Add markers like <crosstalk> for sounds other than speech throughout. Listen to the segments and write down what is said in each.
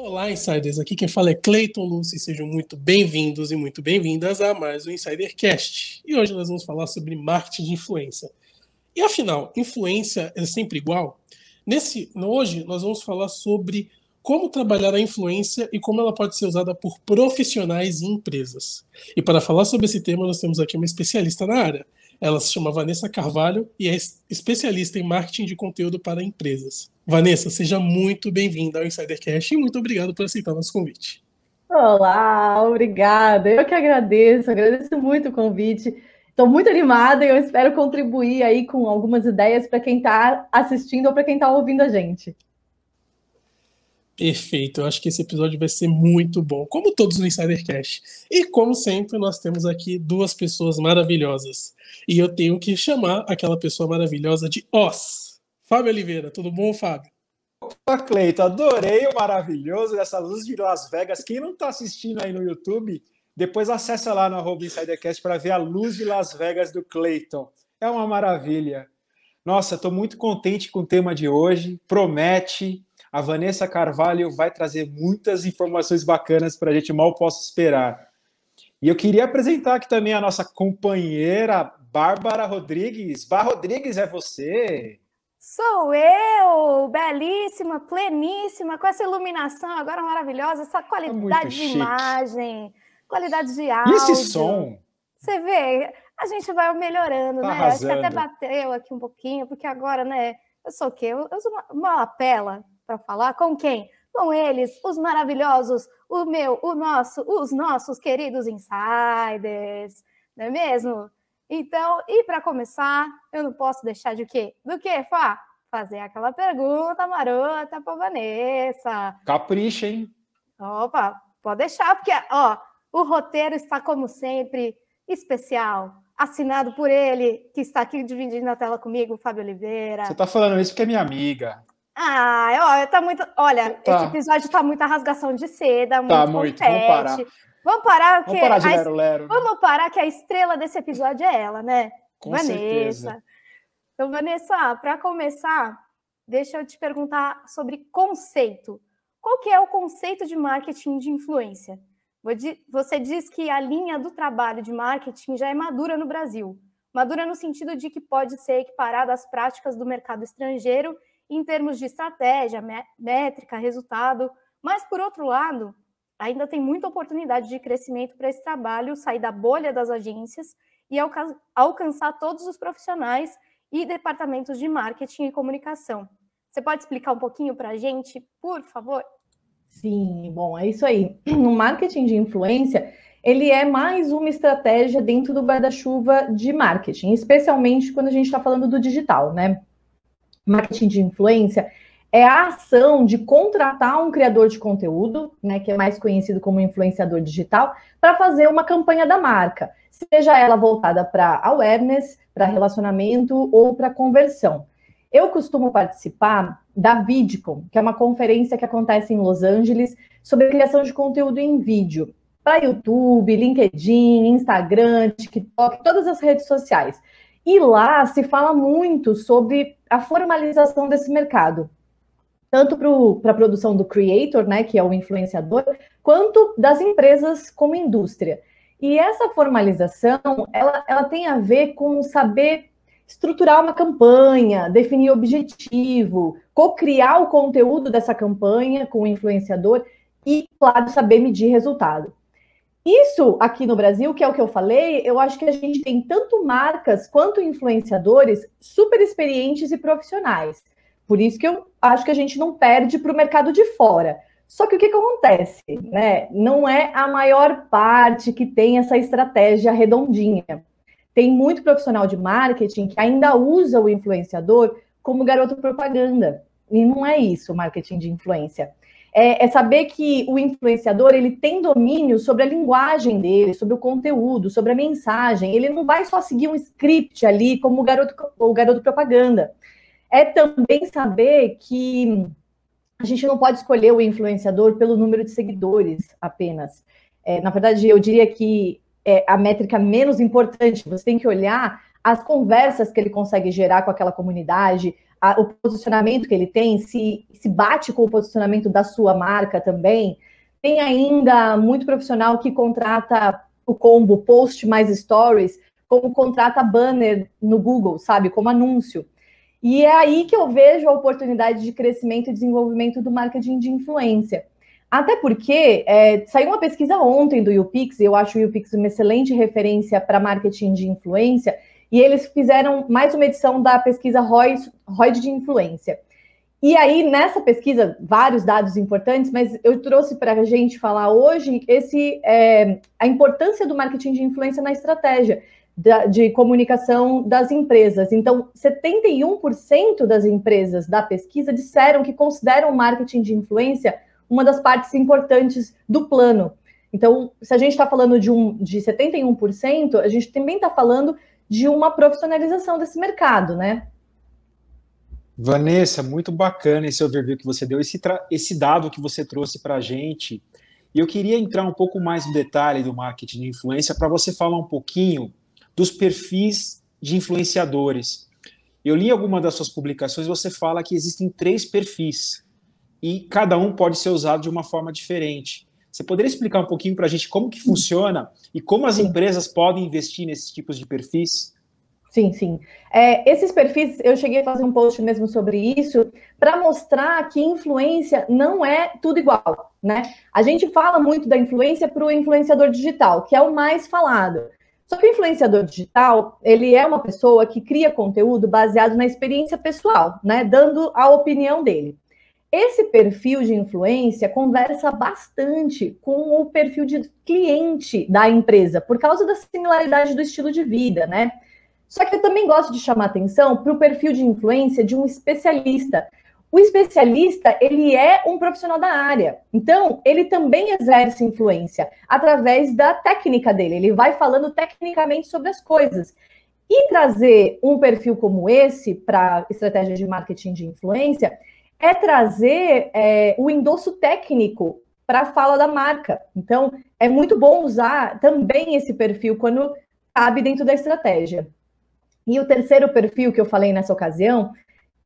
Olá, insiders. Aqui quem fala é Clayton Lucy. Sejam muito bem-vindos e muito bem-vindas a mais um Insidercast. E hoje nós vamos falar sobre marketing de influência. E afinal, influência é sempre igual? Nesse, hoje nós vamos falar sobre como trabalhar a influência e como ela pode ser usada por profissionais e empresas. E para falar sobre esse tema, nós temos aqui uma especialista na área. Ela se chama Vanessa Carvalho e é especialista em marketing de conteúdo para empresas. Vanessa, seja muito bem-vinda ao Insidercast e muito obrigado por aceitar nosso convite. Olá, obrigada. Eu que agradeço, agradeço muito o convite. Estou muito animada e eu espero contribuir aí com algumas ideias para quem está assistindo ou para quem está ouvindo a gente. Perfeito, eu acho que esse episódio vai ser muito bom, como todos no Insidercast. E como sempre, nós temos aqui duas pessoas maravilhosas. E eu tenho que chamar aquela pessoa maravilhosa de Oz. Fábio Oliveira, tudo bom, Fábio? Opa, Cleito, adorei o maravilhoso dessa luz de Las Vegas. Quem não está assistindo aí no YouTube, depois acessa lá no Insidercast para ver a luz de Las Vegas do Cleiton. É uma maravilha. Nossa, estou muito contente com o tema de hoje. Promete, a Vanessa Carvalho vai trazer muitas informações bacanas para a gente, mal posso esperar. E eu queria apresentar aqui também a nossa companheira Bárbara Rodrigues. Bá Rodrigues, é você? Sou eu, belíssima, pleníssima, com essa iluminação agora maravilhosa, essa tá qualidade é de imagem, qualidade de áudio. E esse som? Você vê, a gente vai melhorando, tá né? Arrasando. Acho que até bateu aqui um pouquinho, porque agora, né? Eu sou o quê? Eu, uso sou uma, uma lapela para falar com quem? Com eles, os maravilhosos, o meu, o nosso, os nossos queridos insiders, não é mesmo? Então, e para começar, eu não posso deixar de quê? Do que, Fá? Fazer aquela pergunta marota para Vanessa. Capricha, hein? Opa, pode deixar, porque ó, o roteiro está, como sempre, especial. Assinado por ele, que está aqui dividindo a tela comigo, Fábio Oliveira. Você está falando isso porque é minha amiga. Ah, ó, tá muito. Olha, esse episódio tá muita rasgação de seda, muito tá muito. Vamos parar. Vamos parar que vamos parar, de a... Lero, Lero. vamos parar que a estrela desse episódio é ela, né? Com Vanessa. Certeza. Então, Vanessa, para começar, deixa eu te perguntar sobre conceito. Qual que é o conceito de marketing de influência? Você diz que a linha do trabalho de marketing já é madura no Brasil. Madura no sentido de que pode ser equiparada às práticas do mercado estrangeiro em termos de estratégia, métrica, resultado. Mas, por outro lado, ainda tem muita oportunidade de crescimento para esse trabalho, sair da bolha das agências e alcançar todos os profissionais e departamentos de marketing e comunicação. Você pode explicar um pouquinho para a gente, por favor? Sim, bom, é isso aí. No <clears throat> marketing de influência, ele é mais uma estratégia dentro do guarda-chuva de marketing, especialmente quando a gente está falando do digital, né? marketing de influência é a ação de contratar um criador de conteúdo, né, que é mais conhecido como influenciador digital, para fazer uma campanha da marca, seja ela voltada para awareness, para relacionamento ou para conversão. Eu costumo participar da VidCon, que é uma conferência que acontece em Los Angeles sobre criação de conteúdo em vídeo para YouTube, LinkedIn, Instagram, TikTok, todas as redes sociais. E lá se fala muito sobre a formalização desse mercado, tanto para a produção do creator, né, que é o influenciador, quanto das empresas como indústria. E essa formalização, ela, ela tem a ver com saber estruturar uma campanha, definir objetivo, co-criar o conteúdo dessa campanha com o influenciador e, claro, saber medir resultado. Isso aqui no Brasil, que é o que eu falei, eu acho que a gente tem tanto marcas quanto influenciadores super experientes e profissionais. Por isso que eu acho que a gente não perde para o mercado de fora. Só que o que, que acontece? Né? Não é a maior parte que tem essa estratégia redondinha. Tem muito profissional de marketing que ainda usa o influenciador como garoto propaganda. E não é isso o marketing de influência é, é, saber que o influenciador ele tem domínio sobre a linguagem dele, sobre o conteúdo, sobre a mensagem. Ele não vai só seguir um script ali como o garoto, o garoto propaganda. É também saber que a gente não pode escolher o influenciador pelo número de seguidores apenas. É, na verdade, eu diria que é a métrica menos importante. Você tem que olhar as conversas que ele consegue gerar com aquela comunidade, a, o posicionamento que ele tem, se, se bate com o posicionamento da sua marca também. Tem ainda muito profissional que contrata o combo post mais stories, como contrata banner no Google, sabe? Como anúncio. E é aí que eu vejo a oportunidade de crescimento e desenvolvimento do marketing de influência. Até porque é, saiu uma pesquisa ontem do YouPix, e eu acho o YouPix uma excelente referência para marketing de influência, e eles fizeram mais uma edição da pesquisa Roy de influência. E aí, nessa pesquisa, vários dados importantes, mas eu trouxe para a gente falar hoje esse, é, a importância do marketing de influência na estratégia da, de comunicação das empresas. Então, 71% das empresas da pesquisa disseram que consideram o marketing de influência uma das partes importantes do plano. Então, se a gente está falando de, um, de 71%, a gente também está falando de uma profissionalização desse mercado, né? Vanessa, muito bacana esse overview que você deu, esse, esse dado que você trouxe para a gente. E eu queria entrar um pouco mais no detalhe do marketing de influência para você falar um pouquinho dos perfis de influenciadores. Eu li alguma das suas publicações, você fala que existem três perfis e cada um pode ser usado de uma forma diferente. Você poderia explicar um pouquinho para a gente como que funciona e como as empresas podem investir nesses tipos de perfis? Sim, sim. É, esses perfis, eu cheguei a fazer um post mesmo sobre isso, para mostrar que influência não é tudo igual, né? A gente fala muito da influência para o influenciador digital, que é o mais falado. Só que o influenciador digital, ele é uma pessoa que cria conteúdo baseado na experiência pessoal, né? Dando a opinião dele. Esse perfil de influência conversa bastante com o perfil de cliente da empresa, por causa da similaridade do estilo de vida, né? Só que eu também gosto de chamar atenção para o perfil de influência de um especialista. O especialista, ele é um profissional da área. Então, ele também exerce influência através da técnica dele. Ele vai falando tecnicamente sobre as coisas. E trazer um perfil como esse para estratégia de marketing de influência é trazer é, o endosso técnico para a fala da marca. Então, é muito bom usar também esse perfil quando cabe dentro da estratégia. E o terceiro perfil que eu falei nessa ocasião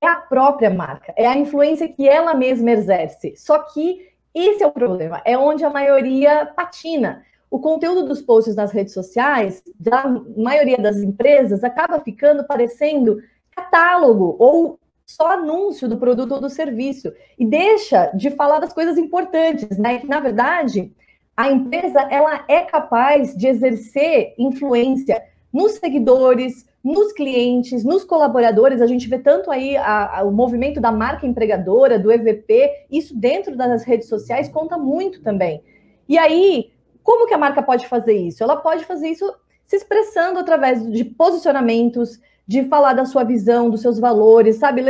é a própria marca, é a influência que ela mesma exerce. Só que esse é o problema, é onde a maioria patina. O conteúdo dos posts nas redes sociais, da maioria das empresas, acaba ficando parecendo catálogo ou só anúncio do produto ou do serviço e deixa de falar das coisas importantes, né? Que na verdade a empresa ela é capaz de exercer influência nos seguidores, nos clientes, nos colaboradores. A gente vê tanto aí a, a, o movimento da marca empregadora, do EVP, isso dentro das redes sociais conta muito também. E aí, como que a marca pode fazer isso? Ela pode fazer isso se expressando através de posicionamentos, de falar da sua visão, dos seus valores, sabe?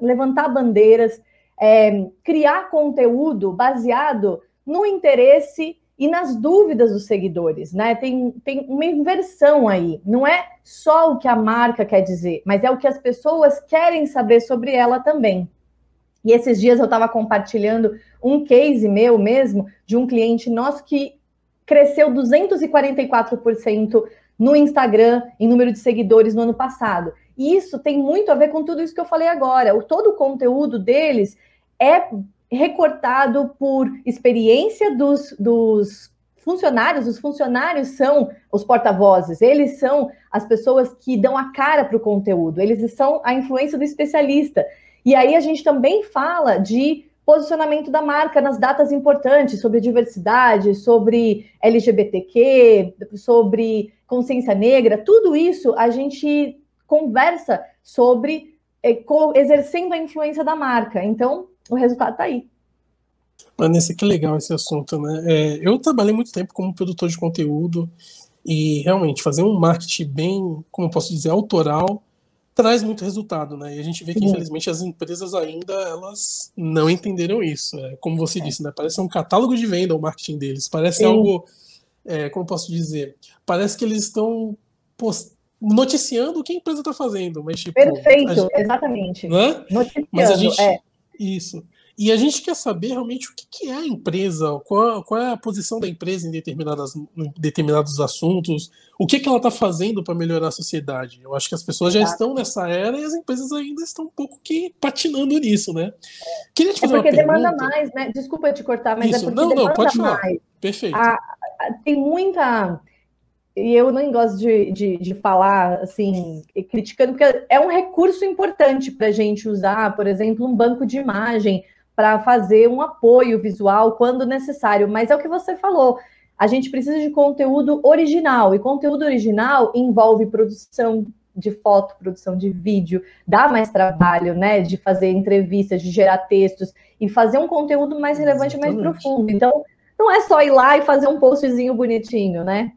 levantar bandeiras, é, criar conteúdo baseado no interesse e nas dúvidas dos seguidores, né? Tem, tem uma inversão aí. Não é só o que a marca quer dizer, mas é o que as pessoas querem saber sobre ela também. E esses dias eu estava compartilhando um case meu mesmo, de um cliente nosso que cresceu 244% no Instagram em número de seguidores no ano passado. E isso tem muito a ver com tudo isso que eu falei agora. O, todo o conteúdo deles é recortado por experiência dos, dos funcionários. Os funcionários são os porta-vozes, eles são as pessoas que dão a cara para o conteúdo, eles são a influência do especialista. E aí a gente também fala de posicionamento da marca nas datas importantes sobre diversidade, sobre LGBTQ, sobre consciência negra, tudo isso a gente conversa sobre é, exercendo a influência da marca. Então, o resultado está aí. Vanessa, que legal esse assunto, né? É, eu trabalhei muito tempo como produtor de conteúdo e realmente fazer um marketing bem, como posso dizer, autoral traz muito resultado, né? E a gente vê que, infelizmente, as empresas ainda elas não entenderam isso. Né? Como você é. disse, né? Parece um catálogo de venda o marketing deles. Parece algo. É, como posso dizer? Parece que eles estão post... noticiando o que a empresa está fazendo. Mas, tipo, Perfeito, gente... exatamente. Né? Mas a gente. É. Isso. E a gente quer saber realmente o que, é a empresa, qual, qual é a posição da empresa em, determinadas, em determinados assuntos, o que, que ela está fazendo para melhorar a sociedade. Eu acho que as pessoas já estão nessa era e as empresas ainda estão um pouco que patinando nisso, né? Queria te é fazer é porque demanda mais, né? Desculpa te cortar, mas é Isso. é porque não, demanda não, pode falar. mais. Perfeito. A, ah, a, tem muita e eu nem gosto de, de, de, falar assim, criticando, porque é um recurso importante para a gente usar, por exemplo, um banco de imagem para fazer um apoio visual quando necessário. Mas é o que você falou. A gente precisa de conteúdo original, e conteúdo original envolve produção de foto, produção de vídeo, dá mais trabalho, né? De fazer entrevistas, de gerar textos e fazer um conteúdo mais relevante, Exatamente. mais profundo. Então, não é só ir lá e fazer um postzinho bonitinho, né?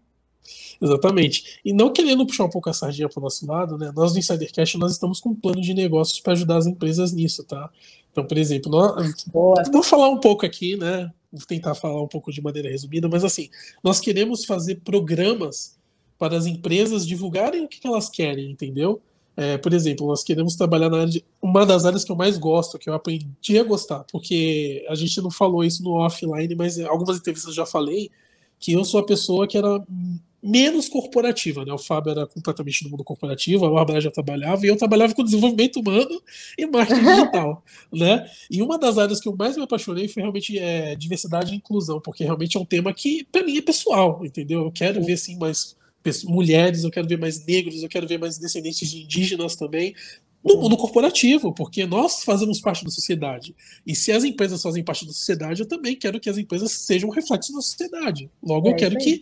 Exatamente. E não querendo puxar um pouco a sardinha para o nosso lado, né? Nós do Insidercast nós estamos com um plano de negócios para ajudar as empresas nisso, tá? Então, por exemplo, nós, vou falar um pouco aqui, né? Vou tentar falar um pouco de maneira resumida, mas assim, nós queremos fazer programas para as empresas divulgarem o que elas querem, entendeu? É, por exemplo, nós queremos trabalhar na área de, uma das áreas que eu mais gosto, que eu aprendi a gostar, porque a gente não falou isso no offline, mas em algumas entrevistas eu já falei que eu sou a pessoa que era menos corporativa, né? O Fábio era completamente do mundo corporativo, a Bárbara já trabalhava, e eu trabalhava com desenvolvimento humano e marketing digital, <laughs> né? E uma das áreas que eu mais me apaixonei foi realmente é, diversidade e inclusão, porque realmente é um tema que, para mim, é pessoal, entendeu? Eu quero ver, assim, mais mulheres, eu quero ver mais negros, eu quero ver mais descendentes de indígenas também, no mundo corporativo, porque nós fazemos parte da sociedade. E se as empresas fazem parte da sociedade, eu também quero que as empresas sejam um reflexo da sociedade. Logo, é, eu quero é. que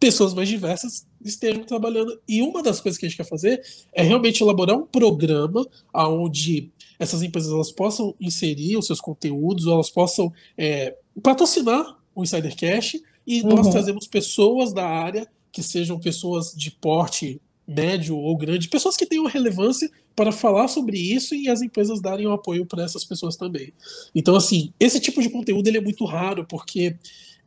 pessoas mais diversas estejam trabalhando. E uma das coisas que a gente quer fazer é realmente elaborar um programa onde essas empresas elas possam inserir os seus conteúdos, elas possam é, patrocinar o Insidercast e uhum. nós trazemos pessoas da área que sejam pessoas de porte médio ou grande, pessoas que tenham relevância para falar sobre isso e as empresas darem o um apoio para essas pessoas também. Então, assim, esse tipo de conteúdo ele é muito raro, porque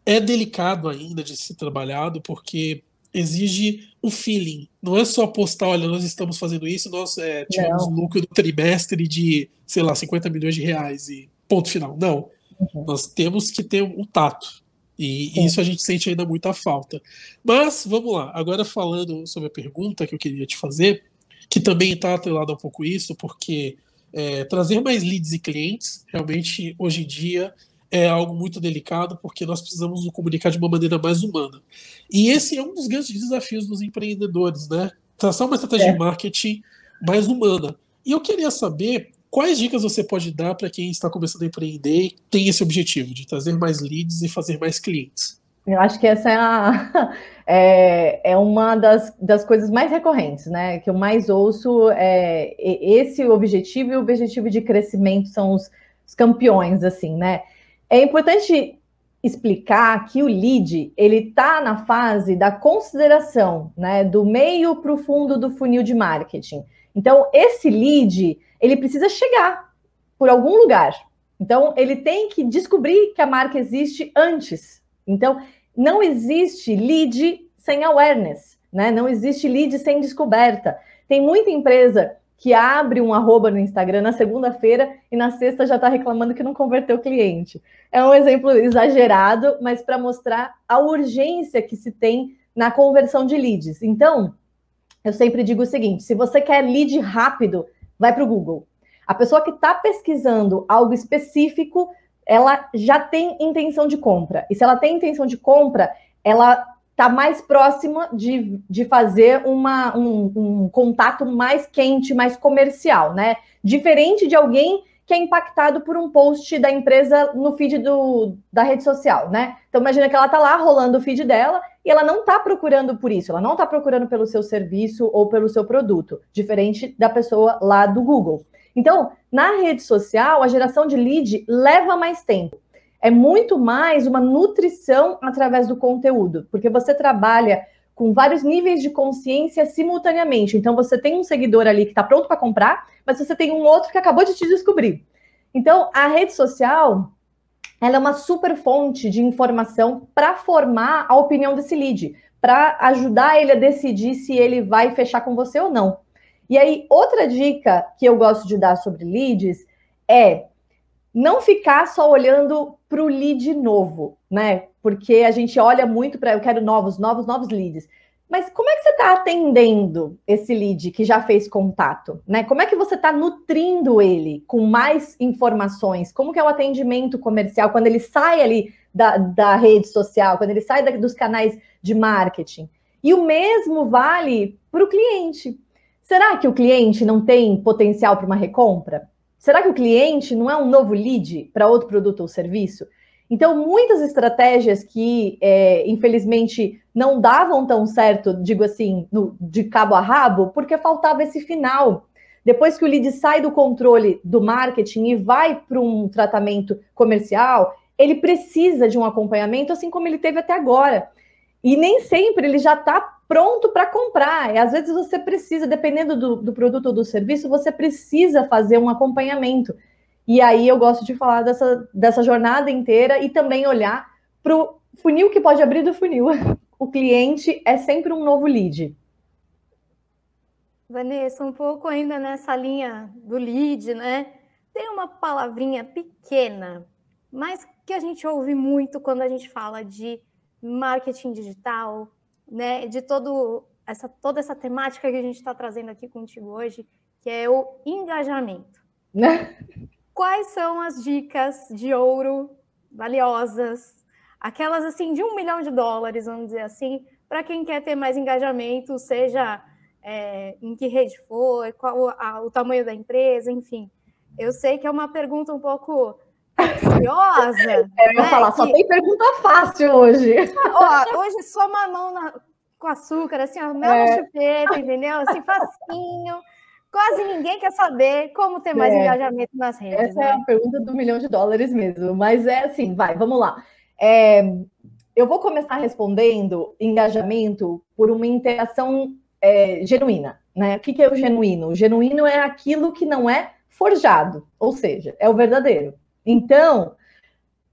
é delicado ainda de ser trabalhado, porque exige o feeling. Não é só postar, olha, nós estamos fazendo isso, nós é, tivemos um lucro do trimestre de, sei lá, 50 milhões de reais e ponto final. Não. Uhum. Nós temos que ter um tato. E isso a gente sente ainda muita falta. Mas, vamos lá. Agora falando sobre a pergunta que eu queria te fazer, que também está atrelada um pouco isso, porque é, trazer mais leads e clientes, realmente, hoje em dia, é algo muito delicado, porque nós precisamos nos comunicar de uma maneira mais humana. E esse é um dos grandes desafios dos empreendedores, né? Traçar uma estratégia é. de marketing mais humana. E eu queria saber quais dicas você pode dar para quem está começando a empreender e tem esse objetivo de trazer mais leads e fazer mais clientes. Eu acho que essa é, a, <laughs> é, é uma das, das coisas mais recorrentes, né? Que eu mais ouço é esse objetivo e o objetivo de crescimento são os, os campeões, assim, né? É importante explicar que o lead ele está na fase da consideração, né, do meio para o fundo do funil de marketing. Então esse lead ele precisa chegar por algum lugar. Então ele tem que descobrir que a marca existe antes. Então não existe lead sem awareness, né? Não existe lead sem descoberta. Tem muita empresa que abre um arroba no Instagram na segunda-feira e na sexta já está reclamando que não converteu cliente. É um exemplo exagerado, mas para mostrar a urgência que se tem na conversão de leads. Então, eu sempre digo o seguinte: se você quer lead rápido, vai para o Google. A pessoa que está pesquisando algo específico, ela já tem intenção de compra. E se ela tem intenção de compra, ela está mais próxima de, de fazer uma, um, um contato mais quente, mais comercial, né? Diferente de alguém que é impactado por um post da empresa no feed do, da rede social, né? Então imagina que ela está lá rolando o feed dela e ela não está procurando por isso, ela não está procurando pelo seu serviço ou pelo seu produto, diferente da pessoa lá do Google. Então, na rede social, a geração de lead leva mais tempo é muito mais uma nutrição através do conteúdo, porque você trabalha com vários níveis de consciência simultaneamente. Então, você tem um seguidor ali que está pronto para comprar, mas você tem um outro que acabou de te descobrir. Então, a rede social ela é uma super fonte de informação para formar a opinião desse lead, para ajudar ele a decidir se ele vai fechar com você ou não. E aí, outra dica que eu gosto de dar sobre leads é não ficar só olhando para o lead novo, né? Porque a gente olha muito para eu quero novos, novos, novos leads. Mas como é que você está atendendo esse lead que já fez contato? Né? Como é que você está nutrindo ele com mais informações? Como que é o atendimento comercial quando ele sai ali da, da rede social, quando ele sai da, dos canais de marketing? E o mesmo vale para o cliente. Será que o cliente não tem potencial para uma recompra? Será que o cliente não é um novo lead para outro produto ou serviço? Então, muitas estratégias que, é, infelizmente, não davam tão certo, digo assim, no, de cabo a rabo, porque faltava esse final. Depois que o lead sai do controle do marketing e vai para um tratamento comercial, ele precisa de um acompanhamento, assim como ele teve até agora. E nem sempre ele já está pronto para comprar. E às vezes você precisa, dependendo do, do produto ou do serviço, você precisa fazer um acompanhamento. E aí eu gosto de falar dessa, dessa jornada inteira e também olhar para o funil que pode abrir do funil. <laughs> O cliente é sempre um novo lead. Vanessa, um pouco ainda nessa linha do lead, né? Tem uma palavrinha pequena, mas que a gente ouve muito quando a gente fala de marketing digital, né, de todo essa, toda essa temática que a gente está trazendo aqui contigo hoje, que é o engajamento. <laughs> Quais são as dicas de ouro valiosas, aquelas assim de um milhão de dólares, vamos dizer assim, para quem quer ter mais engajamento, seja é, em que rede for, qual a, o tamanho da empresa, enfim. Eu sei que é uma pergunta um pouco ansiosa. <laughs> É, eu né? falar, só que... tem pergunta fácil hoje. Ó, hoje é só mamão na... com açúcar, assim, ó, mel é. chupeta, entendeu? Assim, facinho. Quase ninguém quer saber como ter mais é. engajamento nas redes. Essa é né? é a pergunta do milhão de dólares mesmo. Mas é assim, vai, vamos lá. É, eu vou começar respondendo engajamento por uma interação é, genuína. Né? O que, que é o genuíno? O genuíno é aquilo que não é forjado, ou seja, é o verdadeiro. Então,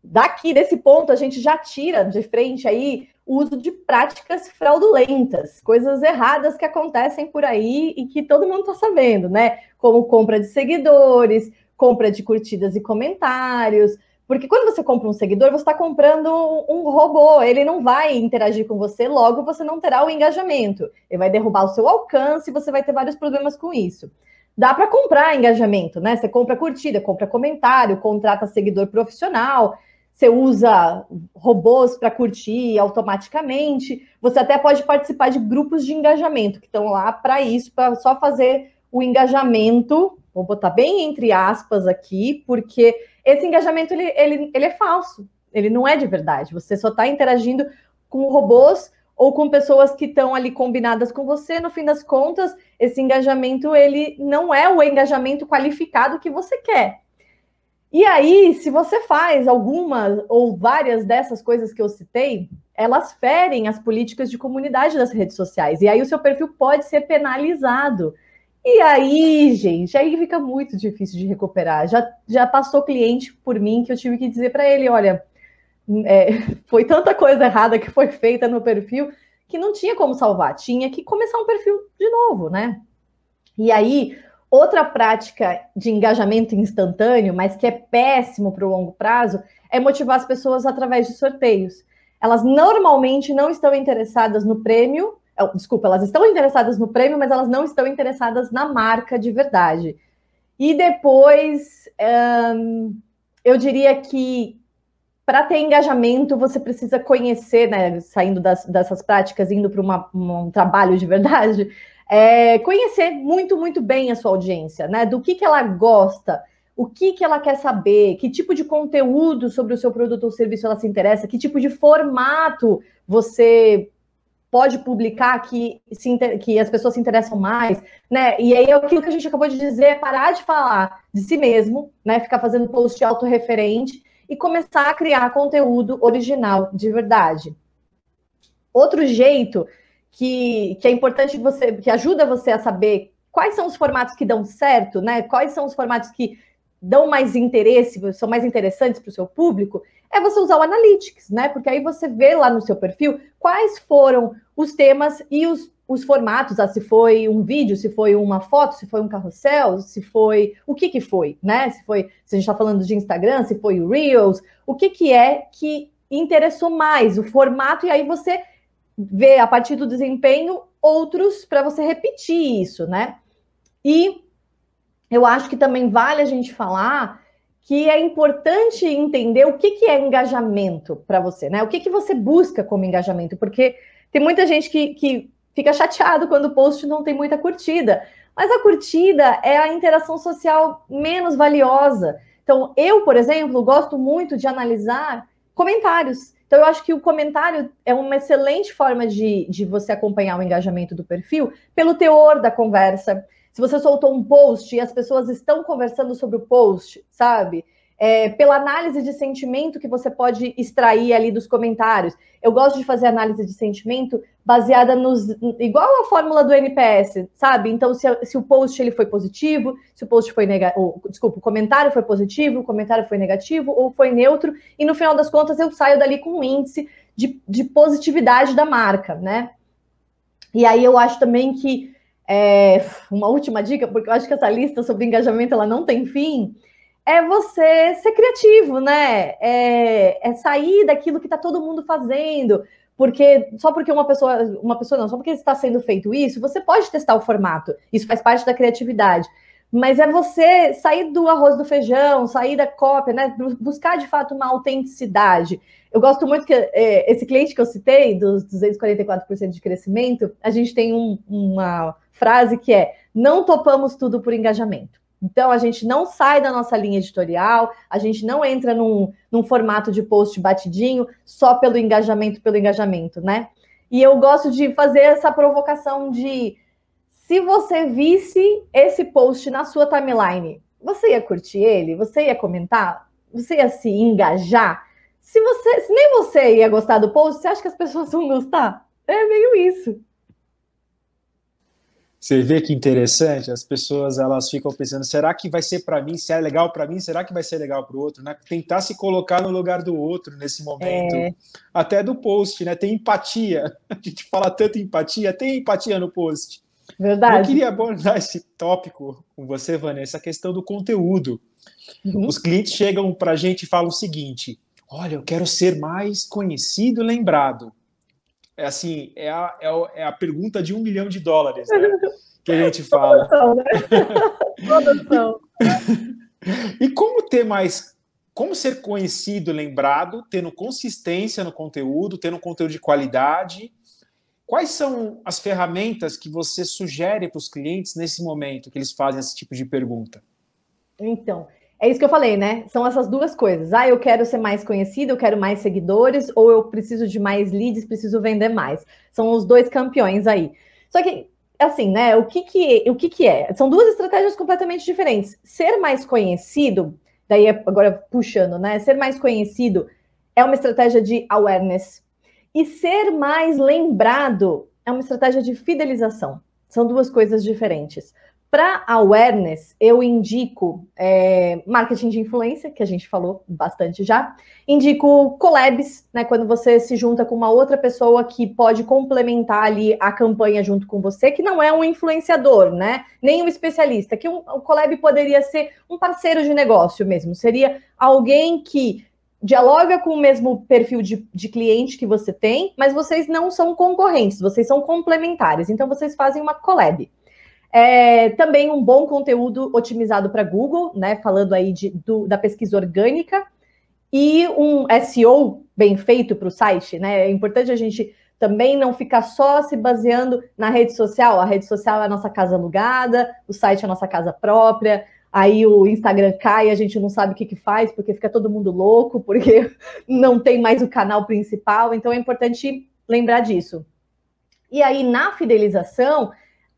daqui desse ponto a gente já tira de frente aí o uso de práticas fraudulentas, coisas erradas que acontecem por aí e que todo mundo está sabendo, né? Como compra de seguidores, compra de curtidas e comentários. Porque quando você compra um seguidor, você está comprando um robô, ele não vai interagir com você, logo você não terá o engajamento. Ele vai derrubar o seu alcance, e você vai ter vários problemas com isso dá para comprar engajamento, né? Você compra curtida, compra comentário, contrata seguidor profissional, você usa robôs para curtir automaticamente. Você até pode participar de grupos de engajamento que estão lá para isso, para só fazer o engajamento. Vou botar bem entre aspas aqui, porque esse engajamento ele, ele, ele é falso, ele não é de verdade. Você só está interagindo com robôs ou com pessoas que estão ali combinadas com você, no fim das contas, esse engajamento ele não é o engajamento qualificado que você quer. E aí, se você faz algumas ou várias dessas coisas que eu citei, elas ferem as políticas de comunidade das redes sociais. E aí o seu perfil pode ser penalizado. E aí, gente, aí fica muito difícil de recuperar. Já, já passou cliente por mim que eu tive que dizer para ele, olha, é, <laughs> foi tanta coisa errada que foi feita no perfil que não tinha como salvar, tinha que começar um perfil de novo, né? E aí, outra prática de engajamento instantâneo, mas que é péssimo para o longo prazo, é motivar as pessoas através de sorteios. Elas normalmente não estão interessadas no prêmio, é, desculpa, elas estão interessadas no prêmio, mas elas não estão interessadas na marca de verdade. E depois, hum, eu diria que para ter engajamento, você precisa conhecer, né? Saindo das, dessas práticas, indo para um trabalho de verdade, <laughs> é, conhecer muito, muito bem a sua audiência, né? Do que, que ela gosta, o que, que ela quer saber, que tipo de conteúdo sobre o seu produto ou serviço ela se interessa, que tipo de formato você pode publicar que, se, que as pessoas se interessam mais, né? E aí é aquilo que a gente acabou de dizer, é parar de falar de si mesmo, né? Ficar fazendo post autorreferente e começar a criar conteúdo original de verdade. Outro jeito que, que é importante você, que ajuda você a saber quais são os formatos que dão certo, né? Quais são os formatos que dão mais interesse, são mais interessantes para o seu público, é você usar o Analytics, né? Porque aí você vê lá no seu perfil quais foram os temas e os os formatos, ah, se foi um vídeo, se foi uma foto, se foi um carrossel, se foi o que que foi, né? Se foi, se a gente está falando de Instagram, se foi o Reels, o que que é que interessou mais o formato e aí você vê a partir do desempenho outros para você repetir isso, né? E eu acho que também vale a gente falar que é importante entender o que, que é engajamento para você, né? O que, que você busca como engajamento, porque tem muita gente que, que fica chateado quando o post não tem muita curtida. Mas a curtida é a interação social menos valiosa. Então, eu, por exemplo, gosto muito de analisar comentários. Então, eu acho que o comentário é uma excelente forma de, de você acompanhar o engajamento do perfil pelo teor da conversa. Se você soltou um post e as pessoas estão conversando sobre o post, sabe? é, pela análise de sentimento que você pode extrair ali dos comentários. Eu gosto de fazer análise de sentimento baseada nos. igual a fórmula do NPS, sabe? Então, se, se o post ele foi positivo, se o post foi negativo. Desculpa, o comentário foi positivo, o comentário foi negativo ou foi neutro, e no final das contas eu saio dali com um índice de, de positividade da marca, né? E aí eu acho também que. É, uma última dica, porque eu acho que essa lista sobre engajamento ela não tem fim é você ser criativo, né? É, é sair daquilo que está todo mundo fazendo. Porque só porque uma pessoa, uma pessoa não, só porque está sendo feito isso, você pode testar o formato. Isso faz parte da criatividade. Mas é você sair do arroz do feijão, sair da cópia, né? Buscar de fato uma autenticidade. Eu gosto muito que é, esse cliente que eu citei, dos 244% de crescimento, a gente tem um, uma frase que é: não topamos tudo por engajamento. Então, a gente não sai da nossa linha editorial, a gente não entra num, num formato de post batidinho só pelo engajamento, pelo engajamento, né? E eu gosto de fazer essa provocação de se você visse esse post na sua timeline, você ia curtir ele? Você ia comentar? Você ia se engajar? Se você, se nem você ia gostar do post, você acha que as pessoas vão gostar? É meio isso. Você vê que interessante, as pessoas elas ficam pensando, será que vai ser para mim? Se é legal para mim, será que vai ser legal para o outro? Né? Tentar se colocar no lugar do outro nesse momento, é. até do post, né? Tem empatia. <laughs> A gente fala tanto empatia, tem empatia no post. Verdade. Eu queria abordar esse tópico com você, Vanessa, a questão do conteúdo. Uhum. Os clientes chegam para a gente e falam o seguinte: olha, eu quero ser mais conhecido, lembrado é assim, é a, é a, é a pergunta de um milhão de dólares, né? Que a gente fala. Produção. né? <laughs> E como ter mais como ser conhecido, lembrado, tendo consistência no conteúdo, tendo conteúdo de qualidade. Quais são as ferramentas que você sugere para os clientes nesse momento que eles fazem esse tipo de pergunta? Então, é isso que eu falei, né? São essas duas coisas. Ah, eu quero ser mais conhecido, eu quero mais seguidores, ou eu preciso de mais leads, preciso vender mais. São os dois campeões aí. Só que, assim, né? O que que, o que, que é? São duas estratégias completamente diferentes. Ser mais conhecido, daí é, agora puxando, né? Ser mais conhecido é uma estratégia de awareness. E ser mais lembrado é uma estratégia de fidelização. São duas coisas diferentes. Para awareness, eu indico é, marketing de influência, que a gente falou bastante já. Indico collabs, né? Quando você se junta com uma outra pessoa que pode complementar ali a campanha junto com você, que não é um influenciador, né? Nem um especialista. Que um, o collab poderia ser um parceiro de negócio mesmo. Seria alguém que dialoga com o mesmo perfil de, de, cliente que você tem, mas vocês não são concorrentes, vocês são complementares. Então, vocês fazem uma collab. É, também um bom conteúdo otimizado para Google, né? Falando aí de, do, da pesquisa orgânica e um SEO bem feito para o site, né? É importante a gente também não ficar só se baseando na rede social. A rede social é a nossa casa alugada, o site é a nossa casa própria. Aí o Instagram cai, a gente não sabe o que, que faz, porque fica todo mundo louco, porque <laughs> não tem mais o canal principal. Então é importante lembrar disso. E aí na fidelização,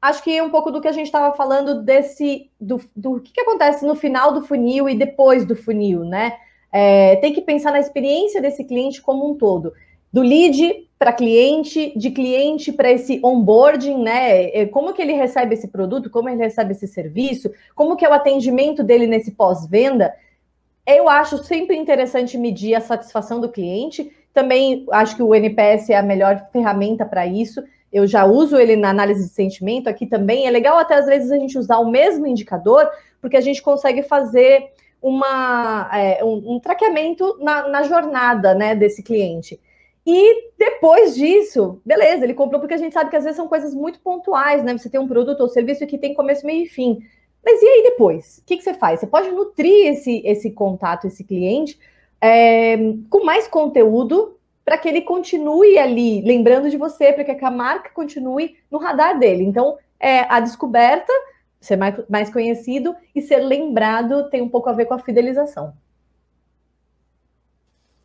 acho que um pouco do que a gente estava falando desse do, do que, que, acontece no final do funil e depois do funil, né? É, tem que pensar na experiência desse cliente como um todo. Do lead para cliente, de cliente para esse onboarding, né? É, como que ele recebe esse produto, como ele recebe esse serviço, como que é o atendimento dele nesse pós-venda. Eu acho sempre interessante medir a satisfação do cliente. Também acho que o NPS é a melhor ferramenta para isso eu já uso ele na análise de sentimento aqui também. É legal até às vezes a gente usar o mesmo indicador, porque a gente consegue fazer uma, é, um, um, traqueamento na, na jornada né, desse cliente. E depois disso, beleza, ele comprou porque a gente sabe que às vezes são coisas muito pontuais, né? Você tem um produto ou serviço que tem começo, meio e fim. Mas e aí depois? O que, que você faz? Você pode nutrir esse, esse contato, esse cliente, é, com mais conteúdo para que ele continue ali, lembrando de você, para que a marca continue no radar dele. Então, é a descoberta, ser mais, mais conhecido e ser lembrado tem um pouco a ver com a fidelização.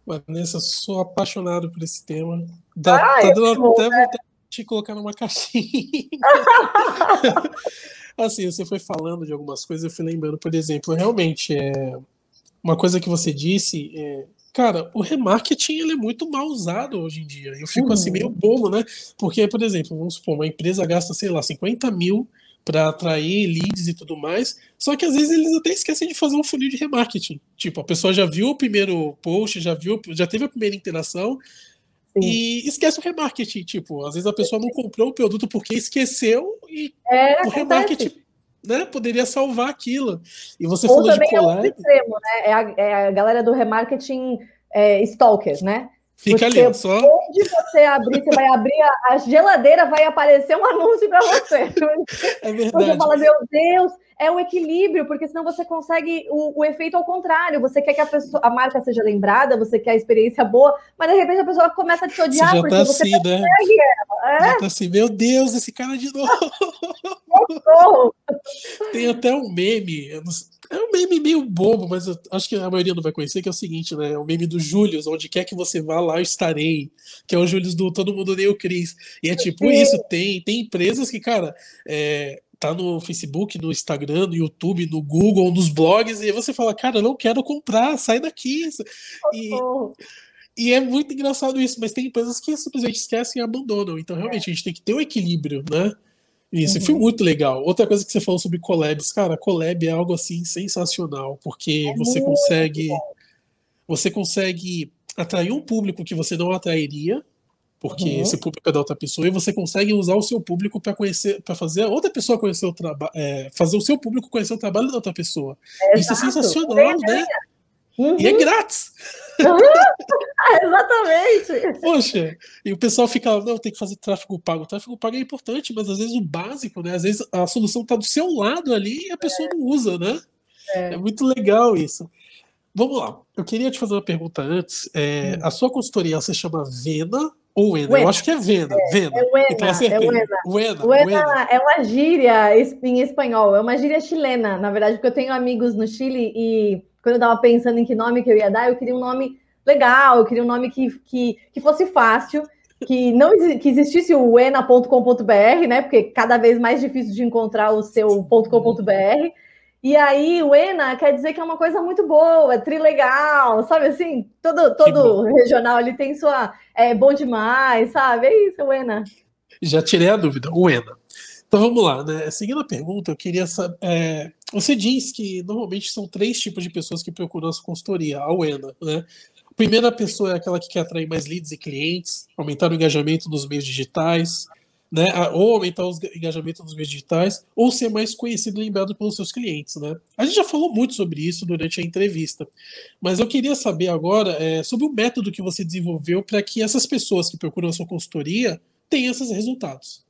Vanessa, sou apaixonado por esse tema. Dá, ah, tá dando até né? vontade te colocar numa caixinha. <laughs> assim, você foi falando de algumas coisas, eu fui lembrando, por exemplo, realmente, é, uma coisa que você disse, é, Cara, o remarketing ele é muito mal usado hoje em dia. Eu fico assim, uhum. assim meio bobo, né? Porque, por exemplo, vamos supor, uma empresa gasta, sei lá, 50 mil para atrair leads e tudo mais. Só que às vezes eles até esquecem de fazer um funil de remarketing. Tipo, a pessoa já viu o primeiro post, já viu, já teve a primeira interação Sim. e esquece o remarketing. Tipo, às vezes a pessoa não comprou o produto porque esqueceu e é, o acontece. remarketing né, poderia salvar aquilo. E você Ou falou também de o É, extremo, né? é, a, é a galera do remarketing é, stalkers, né? Fica Porque ali, só. Onde você abrir, você vai abrir a, a geladeira, vai aparecer um <laughs> anúncio para você. É verdade. Você fala, meu Deus, é o equilíbrio, porque senão você consegue o, o efeito ao contrário. Você quer que a, pessoa, a marca seja lembrada, você quer a experiência boa, mas de repente a pessoa começa a te odiar você já porque tá você assim, consegue né? ela. É? Já tá assim, meu Deus, esse cara de novo. Tem até um meme, é um meme meio bobo, mas acho que a maioria não vai conhecer, que é o seguinte, né? É o um meme do Július, onde quer que você vá, lá eu estarei. Que é o Július do Todo Mundo Odeia o Cris. E é tipo Sim. isso, tem, tem empresas que, cara, é, tá no Facebook, no Instagram, no YouTube, no Google, nos blogs, e você fala, cara, eu não quero comprar, sai daqui. E, oh. e é muito engraçado isso, mas tem empresas que simplesmente esquecem e abandonam. Então, é. realmente, é. a gente tem que ter um equilíbrio, né? Isso, uhum. foi muito legal. Outra coisa que você falou sobre collabs, cara, collab é algo assim sensacional, porque é você consegue. Você consegue atrair um público que você não atrairia, porque uhum. público é da outra pessoa e você consegue usar o seu público para conhecer, para fazer a outra pessoa conhecer o trabalho, é, fazer o seu público conhecer o trabalho da outra pessoa. É Isso exato. é sensacional, né? Uhum. E é uhum. grátis. Uhum. <laughs> Exatamente. Poxa, e o pessoal fica, não, tem que fazer tráfego pago. O tráfego pago é importante, mas às vezes o básico, né? Às vezes a solução está do seu lado ali e a pessoa não usa, né? É. é muito legal isso. Vamos lá, eu queria te fazer uma pergunta antes. É, hum. a sua consultoria se chama Vena o Wena, eu acho que é Veda. É, É Wena, então É Wena. Wena, Wena. é uma gíria em espanhol, é uma gíria chilena, na verdade, porque eu tenho amigos no Chile e quando eu estava pensando em que nome que eu ia dar, eu queria um nome legal, eu queria um nome que, que, que fosse fácil, que não que existisse o wena.com.br, né? Porque cada vez mais difícil de encontrar o seu .com.br. E aí, Wena quer dizer que é uma coisa muito boa, é trilegal, sabe assim? Todo, todo regional ele tem sua. É bom demais, sabe? É isso, Wena? Já tirei a dúvida, Wena. Então vamos lá, né? Seguindo a pergunta, eu queria saber. É, você diz que normalmente são três tipos de pessoas que procuram a sua consultoria, a UENA, né? A primeira pessoa é aquela que quer atrair mais leads e clientes, aumentar o engajamento nos meios digitais, né? Ou aumentar os engajamentos nos meios digitais, ou ser mais conhecido e lembrado pelos seus clientes, né? A gente já falou muito sobre isso durante a entrevista, mas eu queria saber agora é, sobre o método que você desenvolveu para que essas pessoas que procuram a sua consultoria tenham esses resultados.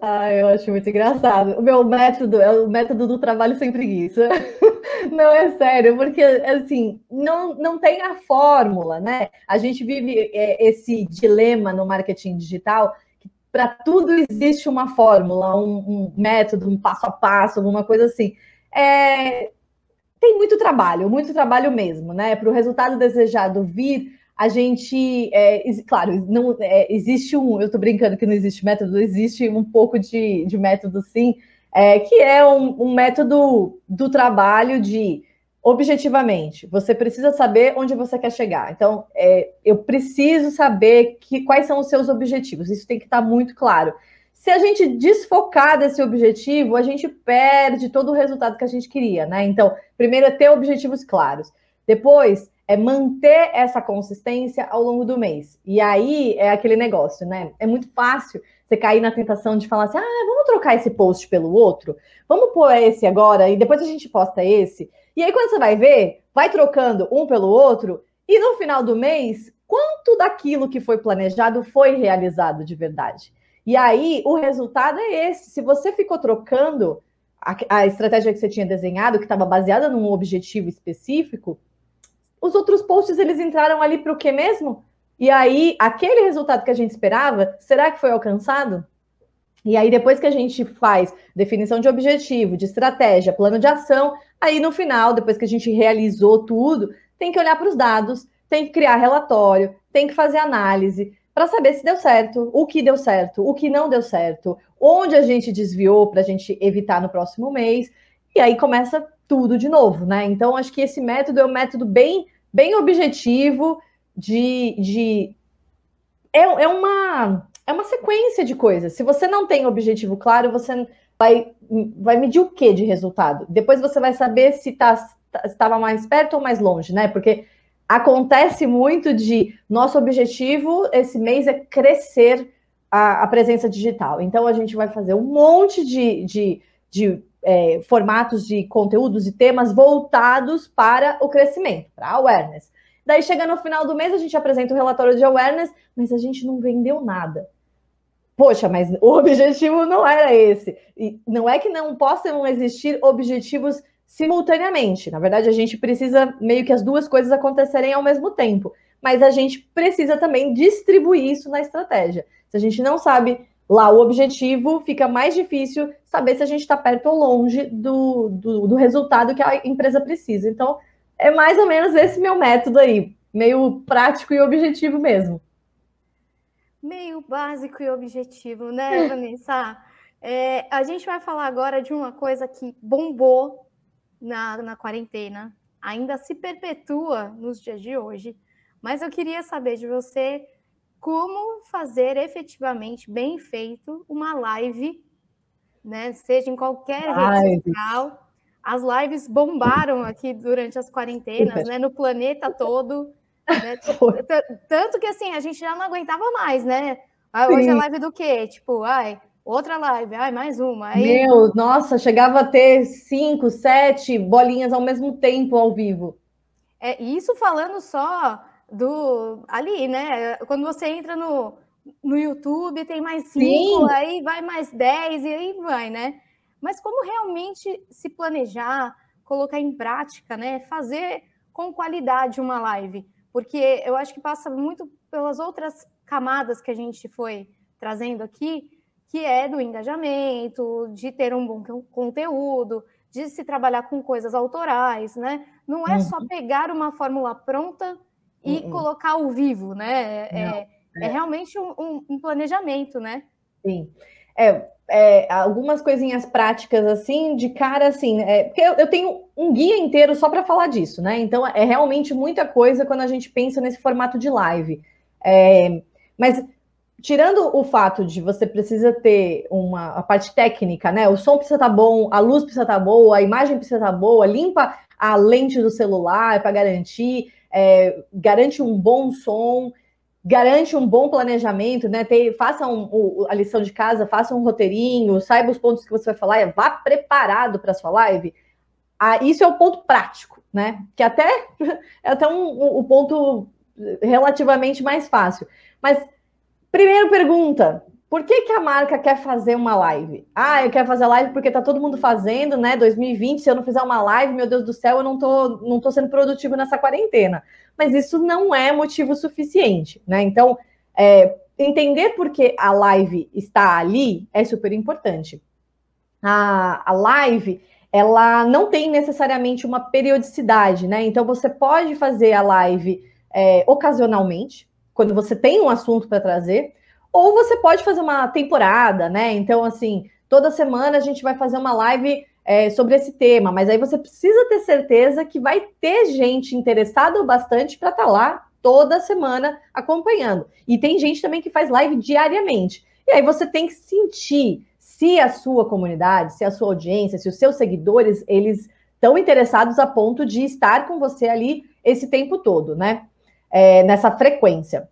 Ah, eu acho muito engraçado. O meu método é o método do trabalho sem preguiça. <laughs> Não é sério, porque assim, não, não tem a fórmula, né? A gente vive é, esse dilema no marketing digital para tudo existe uma fórmula, um, um, método, um passo a passo, alguma coisa assim. É, tem muito trabalho, muito trabalho mesmo, né? Para o resultado desejado vir, a gente, é, claro, não é, existe um, eu estou brincando que não existe método, existe um pouco de, de método sim, é, que é um, um método do trabalho de objetivamente, você precisa saber onde você quer chegar. Então, é, eu preciso saber que, quais são os seus objetivos. Isso tem que estar muito claro. Se a gente desfocar desse objetivo, a gente perde todo o resultado que a gente queria, né? Então, primeiro é ter objetivos claros. Depois é manter essa consistência ao longo do mês. E aí é aquele negócio, né? É muito fácil você cair na tentação de falar assim: ah, vamos trocar esse post pelo outro, vamos pôr esse agora e depois a gente posta esse. E aí, quando você vai ver, vai trocando um pelo outro, e no final do mês, quanto daquilo que foi planejado foi realizado de verdade? E aí, o resultado é esse. Se você ficou trocando a, a estratégia que você tinha desenhado, que estava baseada num objetivo específico, os outros posts eles entraram ali para o quê mesmo? E aí, aquele resultado que a gente esperava, será que foi alcançado? E aí, depois que a gente faz definição de objetivo, de estratégia, plano de ação, aí no final, depois que a gente realizou tudo, tem que olhar para os dados, tem que criar relatório, tem que fazer análise para saber se deu certo, o que deu certo, o que não deu certo, onde a gente desviou para a gente evitar no próximo mês. E aí começa tudo de novo, né? Então, acho que esse método é um método bem, bem objetivo de. de... É, é, uma, é uma sequência de coisas. Se você não tem objetivo claro, você vai, vai medir o que de resultado? Depois você vai saber se tá, tá, estava mais perto ou mais longe, né? Porque acontece muito de nosso objetivo esse mês é crescer a, a presença digital. Então a gente vai fazer um monte de, de, de é, formatos de conteúdos e temas voltados para o crescimento, para awareness. Daí chega no final do mês, a gente apresenta o relatório de awareness, mas a gente não vendeu nada. Poxa, mas o objetivo não era esse. E não é que não possam existir objetivos simultaneamente. Na verdade, a gente precisa meio que as duas coisas acontecerem ao mesmo tempo. Mas a gente precisa também distribuir isso na estratégia. Se a gente não sabe lá o objetivo, fica mais difícil saber se a gente está perto ou longe do, do, do resultado que a empresa precisa. Então, é mais ou menos esse meu método aí, meio prático e objetivo mesmo. Meio básico e objetivo, né, é. Vanessa? É, a gente vai falar agora de uma coisa que bombou na, na quarentena, ainda se perpetua nos dias de hoje, mas eu queria saber de você como fazer efetivamente bem feito uma live, né? Seja em qualquer live. rede social, as lives bombaram aqui durante as quarentenas, né? No planeta todo. Né? <laughs> Tanto que assim, a gente já não aguentava mais, né? Ah, hoje é Sim. é live do quê? Tipo, ai, outra live, ai, mais uma. Aí... Meu, nossa, chegava a ter cinco, sete bolinhas ao mesmo tempo ao vivo. É, isso falando só do ali, né? Quando você entra no, no YouTube, tem mais cinco, Sim. aí vai mais dez, e aí vai, né? mas como realmente se planejar, colocar em prática, né? Fazer com qualidade uma live, porque eu acho que passa muito pelas outras camadas que a gente foi trazendo aqui, que é do engajamento, de ter um bom conteúdo, de se trabalhar com coisas autorais, né? Não é só uhum. pegar uma fórmula pronta e uhum. colocar ao vivo, né? É, é, é, é realmente um, um, planejamento, né? Sim. É, é, algumas coisinhas práticas assim, de cara assim, é, porque eu, eu, tenho um guia inteiro só para falar disso, né? Então é realmente muita coisa quando a gente pensa nesse formato de live. É, mas tirando o fato de você precisa ter uma a parte técnica, né? O som precisa estar tá bom, a luz precisa estar tá boa, a imagem precisa estar tá boa, limpa a lente do celular para garantir, é, garante um bom som garante um bom planejamento, né? Tem, façam um, a lição de casa, façam um roteirinho, saiba os pontos que você vai falar, vá preparado para sua live. Ah, isso é o ponto prático, né? Que até <laughs> é até um, o um, um ponto relativamente mais fácil. Mas primeiro pergunta, por que, que a marca quer fazer uma live? Ah, eu quero fazer live porque tá todo mundo fazendo, né? 2020, se eu não fizer uma live, meu Deus do céu, eu não tô, não tô sendo produtivo nessa quarentena. Mas isso não é motivo suficiente, né? Então, é, entender por que a live está ali é super importante. A, a live, ela não tem necessariamente uma periodicidade, né? Então, você pode fazer a live é, ocasionalmente, quando você tem um assunto para trazer, ou você pode fazer uma temporada, né? Então, assim, toda semana a gente vai fazer uma live é, sobre esse tema, mas aí você precisa ter certeza que vai ter gente interessada o bastante para estar tá lá toda semana acompanhando. E tem gente também que faz live diariamente. E aí você tem que sentir se a sua comunidade, se a sua audiência, se os seus seguidores, eles estão interessados a ponto de estar com você ali esse tempo todo, né? É, nessa frequência.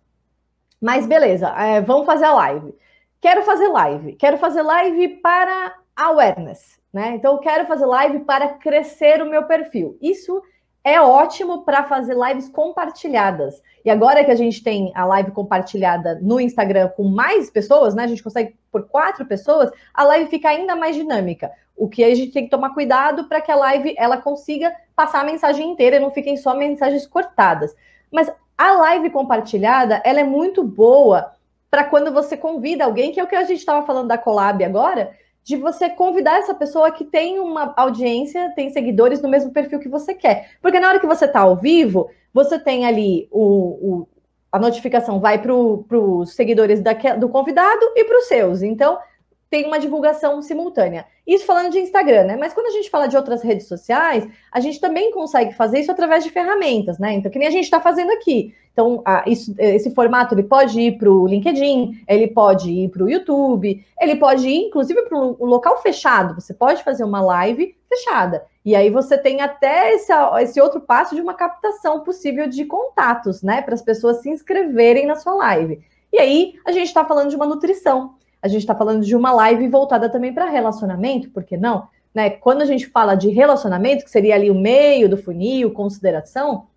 Mas beleza, é, vamos fazer a live. Quero fazer live. Quero fazer live para awareness, né? Então, eu quero fazer live para crescer o meu perfil. Isso é ótimo para fazer lives compartilhadas. E agora que a gente tem a live compartilhada no Instagram com mais pessoas, né? A gente consegue por quatro pessoas, a live fica ainda mais dinâmica. O que a gente tem que tomar cuidado para que a live ela consiga passar a mensagem inteira e não fiquem só mensagens cortadas. Mas a live compartilhada, ela é muito boa para quando você convida alguém, que é o que a gente estava falando da collab agora, de você convidar essa pessoa que tem uma audiência, tem seguidores no mesmo perfil que você quer. Porque na hora que você está ao vivo, você tem ali o, o a notificação vai para os seguidores do convidado e para os seus. Então, tem uma divulgação simultânea. Isso falando de Instagram, né? Mas quando a gente fala de outras redes sociais, a gente também consegue fazer isso através de ferramentas, né? Então, que nem a gente está fazendo aqui. Então, a, isso, esse formato ele pode ir para o LinkedIn, ele pode ir para o YouTube, ele pode ir, inclusive, para um local fechado. Você pode fazer uma live fechada. E aí você tem até esse, esse outro passo de uma captação possível de contatos, né? Para as pessoas se inscreverem na sua live. E aí a gente está falando de uma nutrição a gente está falando de uma live voltada também para relacionamento, por que não? Né? Quando a gente fala de relacionamento, que seria ali o meio do funil, consideração,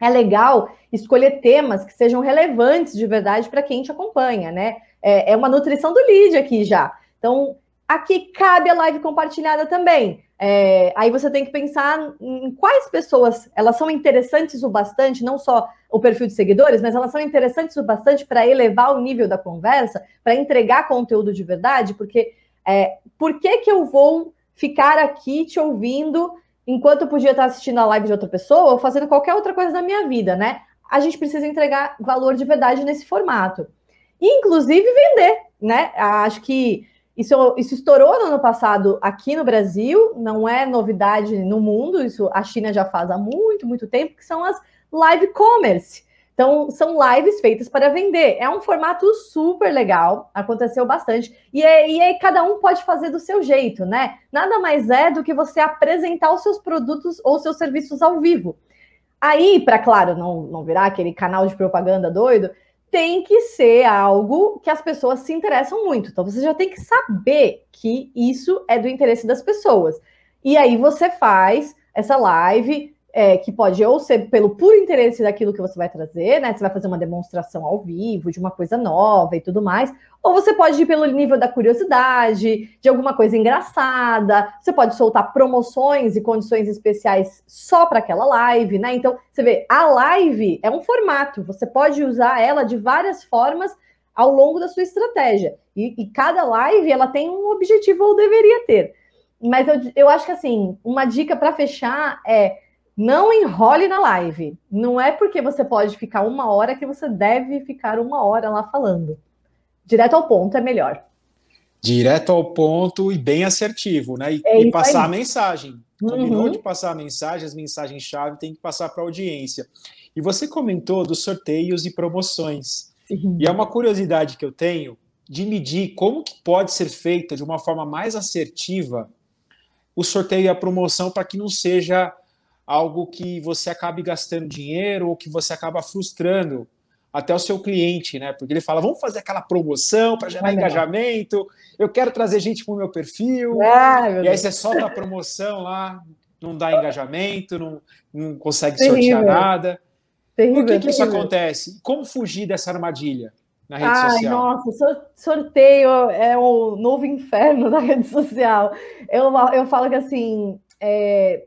é legal escolher temas que sejam relevantes de verdade para quem te acompanha, né? É, é uma nutrição do lead aqui já. Então, aqui cabe a live compartilhada também. É, aí você tem que pensar em quais pessoas elas são interessantes o bastante, não só o perfil de seguidores, mas elas são interessantes o bastante para elevar o nível da conversa, para entregar conteúdo de verdade, porque é, por que, que eu vou ficar aqui te ouvindo enquanto eu podia estar assistindo a live de outra pessoa ou fazendo qualquer outra coisa da minha vida, né? A gente precisa entregar valor de verdade nesse formato. E, inclusive, vender, né? Acho que isso, isso estourou no ano passado aqui no Brasil, não é novidade no mundo, isso a China já faz há muito, muito tempo, que são as live commerce. Então, são lives feitas para vender. É um formato super legal, aconteceu bastante. E, é, aí, cada um pode fazer do seu jeito, né? Nada mais é do que você apresentar os seus produtos ou seus serviços ao vivo. Aí, para, claro, não, não virar aquele canal de propaganda doido, tem que ser algo que as pessoas se interessam muito. Então você já tem que saber que isso é do interesse das pessoas. E aí você faz essa live é, que pode ou ser pelo puro interesse daquilo que você vai trazer, né? Você vai fazer uma demonstração ao vivo de uma coisa nova e tudo mais, ou você pode ir pelo nível da curiosidade, de alguma coisa engraçada, você pode soltar promoções e condições especiais só para aquela live, né? Então, você vê, a live é um formato, você pode usar ela de várias formas ao longo da sua estratégia. E, e cada live ela tem um objetivo ou deveria ter. Mas eu, eu acho que assim, uma dica para fechar é não enrole na live. Não é porque você pode ficar uma hora que você deve ficar uma hora lá falando. Direto ao ponto é melhor. Direto ao ponto e bem assertivo, né? E, é e passar aí. a mensagem. Combinou uhum. de passar a mensagem, as mensagens-chave tem que passar para a audiência. E você comentou dos sorteios e promoções. E é uma curiosidade que eu tenho de medir como que pode ser feita de uma forma mais assertiva o sorteio e a promoção para que não seja algo que você acabe gastando dinheiro ou que você acaba frustrando até o seu cliente, né? Porque ele fala, vamos fazer aquela promoção para gerar engajamento, eu quero trazer gente para o meu perfil, meu e aí você solta a promoção lá, não dá engajamento, não, não consegue terrível. sortear nada. Terrível, Por que, que isso acontece? Como fugir dessa armadilha? na rede Ai, social. nossa, sorteio é o novo inferno <laughs> da rede social. Eu, eu falo que assim, é,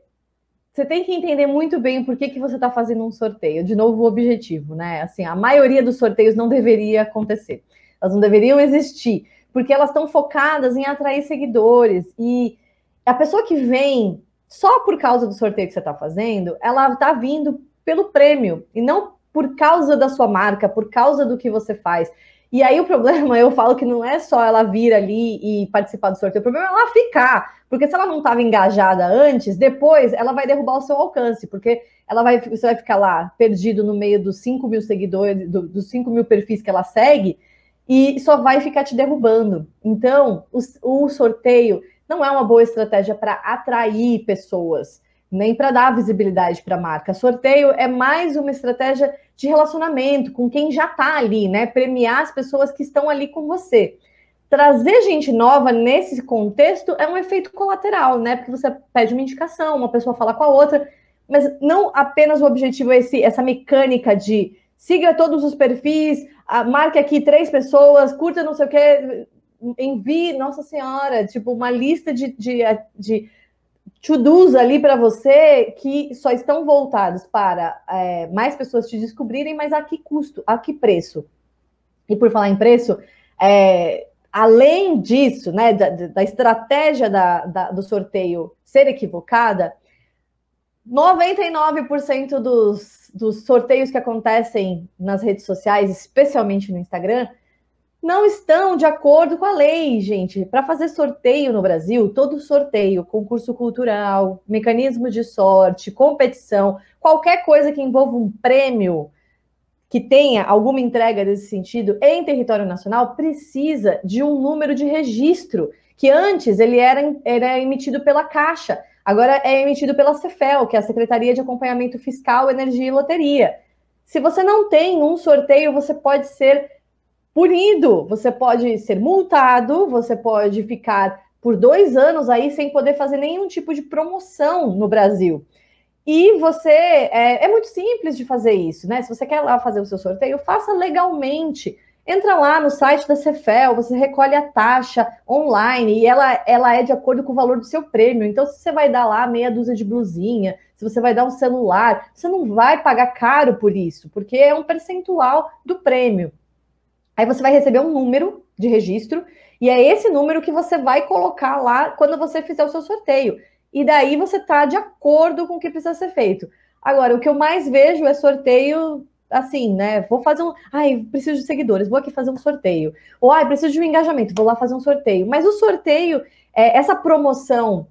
você tem que entender muito bem por que, que você está fazendo um sorteio. De novo, o objetivo, né? Assim, a maioria dos sorteios não deveria acontecer. Elas não deveriam existir, porque elas estão focadas em atrair seguidores. E a pessoa que vem só por causa do sorteio que você está fazendo, ela está vindo pelo prêmio e não por causa da sua marca, por causa do que você faz. E aí o problema, <laughs> eu falo que não é só ela vir ali e participar do sorteio, o problema é ela ficar, porque se ela não estava engajada antes, depois ela vai derrubar o seu alcance, porque ela vai, você vai ficar lá perdido no meio dos 5 mil seguidores, do, dos 5 mil perfis que ela segue, e só vai ficar te derrubando. Então, o, o sorteio não é uma boa estratégia para atrair pessoas nem para dar visibilidade para a marca. Sorteio é mais uma estratégia de relacionamento com quem já está ali, né? Premiar as pessoas que estão ali com você. Trazer gente nova nesse contexto é um efeito colateral, né? Porque você pede uma indicação, uma pessoa fala com a outra, mas não apenas o objetivo é esse, essa mecânica de siga todos os perfis, marque aqui três pessoas, curta não sei o quê, envie, nossa senhora, tipo, uma lista de, de, de to-dos ali para você que só estão voltados para é, mais pessoas te descobrirem, mas a que custo, a que preço? E por falar em preço, é, além disso, né, da, da estratégia da, da, do sorteio ser equivocada, 99% dos, dos sorteios que acontecem nas redes sociais, especialmente no Instagram, não estão de acordo com a lei, gente. Para fazer sorteio no Brasil, todo sorteio, concurso cultural, mecanismo de sorte, competição, qualquer coisa que envolva um prêmio que tenha alguma entrega desse sentido em território nacional precisa de um número de registro, que antes ele era, era emitido pela Caixa, agora é emitido pela Cefel, que é a Secretaria de Acompanhamento Fiscal, Energia e Loteria. Se você não tem um sorteio, você pode ser punido. Você pode ser multado, você pode ficar por dois anos aí sem poder fazer nenhum tipo de promoção no Brasil. E você é, é, muito simples de fazer isso, né? Se você quer lá fazer o seu sorteio, faça legalmente. Entra lá no site da Cefel, você recolhe a taxa online e ela, ela é de acordo com o valor do seu prêmio. Então, se você vai dar lá meia dúzia de blusinha, se você vai dar um celular, você não vai pagar caro por isso, porque é um percentual do prêmio. Aí você vai receber um número de registro, e é esse número que você vai colocar lá quando você fizer o seu sorteio. E daí você está de acordo com o que precisa ser feito. Agora, o que eu mais vejo é sorteio assim, né? Vou fazer um. Ai, preciso de seguidores, vou aqui fazer um sorteio. Ou ai, preciso de um engajamento, vou lá fazer um sorteio. Mas o sorteio, é, essa promoção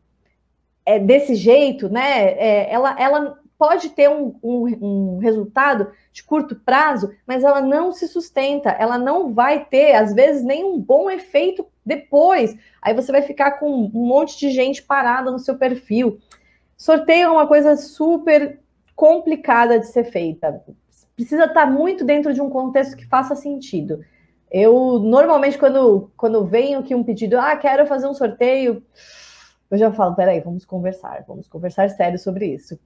é, desse jeito, né? É, ela, ela pode ter um, um, um, resultado de curto prazo, mas ela não se sustenta, ela não vai ter, às vezes, nenhum bom efeito depois. Aí você vai ficar com um monte de gente parada no seu perfil. Sorteio é uma coisa super complicada de ser feita. Precisa estar tá muito dentro de um contexto que faça sentido. Eu normalmente, quando, quando venho aqui um pedido, ah, quero fazer um sorteio, eu já falo, peraí, vamos conversar, vamos conversar sério sobre isso.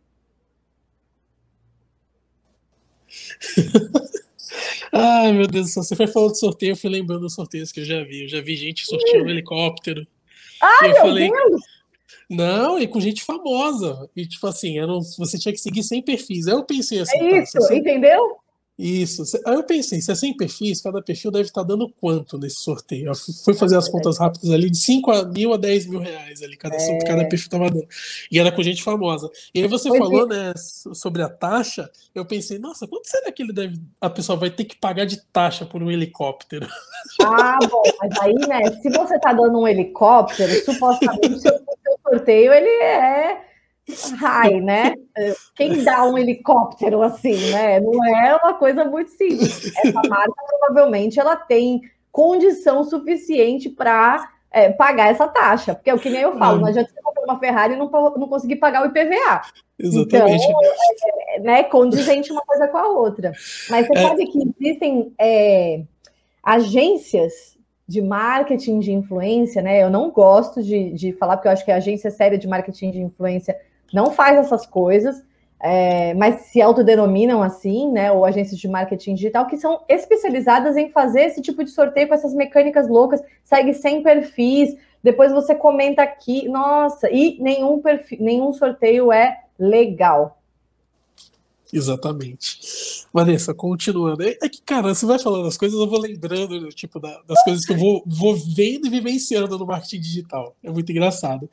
Ai, meu Deus do céu. Você foi falando do sorteio, eu fui lembrando dos sorteios que eu já vi. Eu já vi gente sorteando um helicóptero. Ah, eu falei. Deus. Não, e com gente famosa. E tipo assim, você tinha que seguir sem perfis. Aí eu pensei assim. É tá, isso, tá, você entendeu? Isso. Aí eu pensei, Se é 100 perfis, cada perfil deve estar tá dando quanto nesse sorteio? Eu fui fazer as é. contas rápidas ali, de 5 mil a 10 mil reais ali, cada, é. cada perfil estava dando. E era com gente famosa. E aí você pois é. falou, é. né, sobre a taxa, eu pensei, nossa, quanto será que ele deve. A pessoa vai ter que pagar de taxa por um helicóptero? <laughs> Ah, bom, mas aí, né, se você está dando um helicóptero, supostamente <laughs> o seu sorteio ele é Ai, então, né? É, quem dá um helicóptero assim, né? Não é uma coisa muito simples. Essa <laughs> marca provavelmente ela tem condição suficiente para é, pagar essa taxa, porque é o que nem eu falo, não adianta você comprar uma Ferrari e não, não conseguir pagar o IPVA. Exatamente. Então, é, né, condizente uma coisa com a outra. Mas você é. sabe que existem é, agências de marketing de influência, né? Eu não gosto de, de falar, porque eu acho que a agência séria de marketing de influência não faz essas coisas, é, mas se autodenominam assim, né? Ou agências de marketing digital que são especializadas em fazer esse tipo de sorteio com essas mecânicas loucas, segue sem perfis, depois você comenta aqui, nossa, e nenhum perfil, nenhum sorteio é legal. Exatamente. Vanessa, continuando. É, é, que, cara, você vai falando as coisas, eu vou lembrando, né, tipo, da, das coisas que eu vou, vou vendo e vivenciando no marketing digital. É muito engraçado.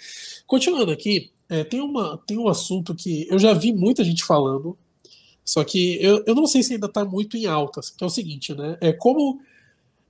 Continuando aqui, é, tem, uma, tem um assunto que eu já vi muita gente falando, só que eu, eu não sei se ainda está muito em alta, que é o seguinte, né? É como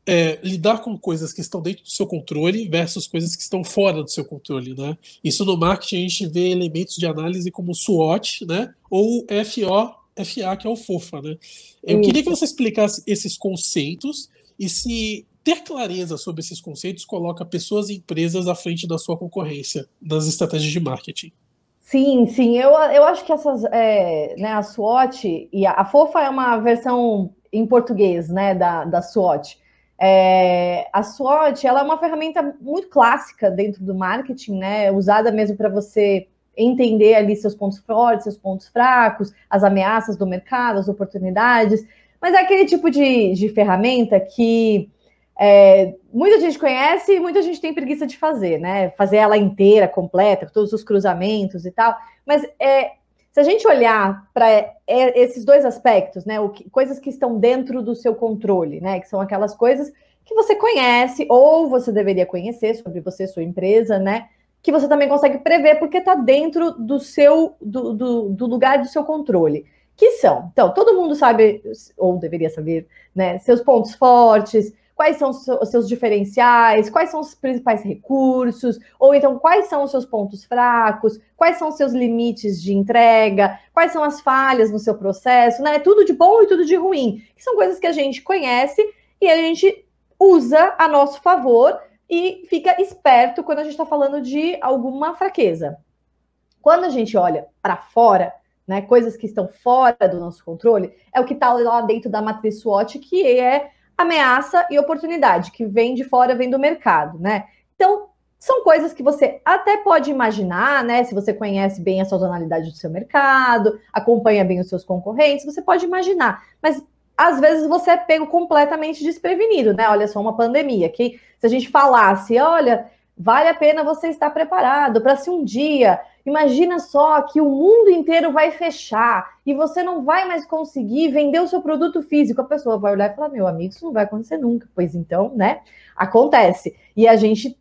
é, lidar com coisas que estão dentro do seu controle versus coisas que estão fora do seu controle, né? Isso no marketing a gente vê elementos de análise como SWOT, né? Ou FO FA, que é o FOFA, né? Eu Isso. queria que você explicasse esses conceitos e se ter clareza sobre esses conceitos coloca pessoas e empresas à frente da sua concorrência das estratégias de marketing. Sim, sim, eu, eu acho que essas, é, né, a SWOT e a, a, FOFA é uma versão em português, né, da, da SWOT. É, a SWOT, ela é uma ferramenta muito clássica dentro do marketing, né, usada mesmo para você entender ali seus pontos fortes, seus pontos fracos, as ameaças do mercado, as oportunidades. Mas é aquele tipo de, de ferramenta que é, muita gente conhece e muita gente tem preguiça de fazer, né? Fazer ela inteira, completa, com todos os cruzamentos e tal. Mas é, se a gente olhar para é, esses dois aspectos, né? Que, coisas que estão dentro do seu controle, né? Que são aquelas coisas que você conhece ou você deveria conhecer sobre você, sua empresa, né? que você também consegue prever, porque está dentro do seu do, do, do, lugar do seu controle. Que são, então, todo mundo sabe, ou deveria saber, né, seus pontos fortes, quais são os seus diferenciais, quais são os principais recursos, ou então quais são os seus pontos fracos, quais são os seus limites de entrega, quais são as falhas no seu processo, né? Tudo de bom e tudo de ruim, que são coisas que a gente conhece e a gente usa a nosso favor e fica esperto quando a gente está falando de alguma fraqueza. Quando a gente olha para fora, né, coisas que estão fora do nosso controle, é o que está lá dentro da matriz SWOT, que é ameaça e oportunidade, que vem de fora, vem do mercado, né? Então, são coisas que você até pode imaginar, né? Se você conhece bem a sazonalidade do seu mercado, acompanha bem os seus concorrentes, você pode imaginar. Mas às vezes você é pego completamente desprevenido, né? Olha só, uma pandemia, que se a gente falasse, olha, vale a pena você estar preparado para se um dia, imagina só que o mundo inteiro vai fechar e você não vai mais conseguir vender o seu produto físico, a pessoa vai olhar e falar, meu amigo, isso não vai acontecer nunca, pois então, né? Acontece. E a gente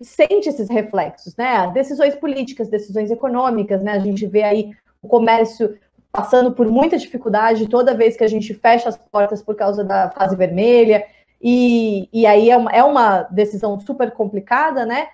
sente esses reflexos, né? Decisões políticas, decisões econômicas, né? A gente vê aí o comércio passando por muita dificuldade toda vez que a gente fecha as portas por causa da fase vermelha, e, e aí é uma, é uma decisão super complicada, né?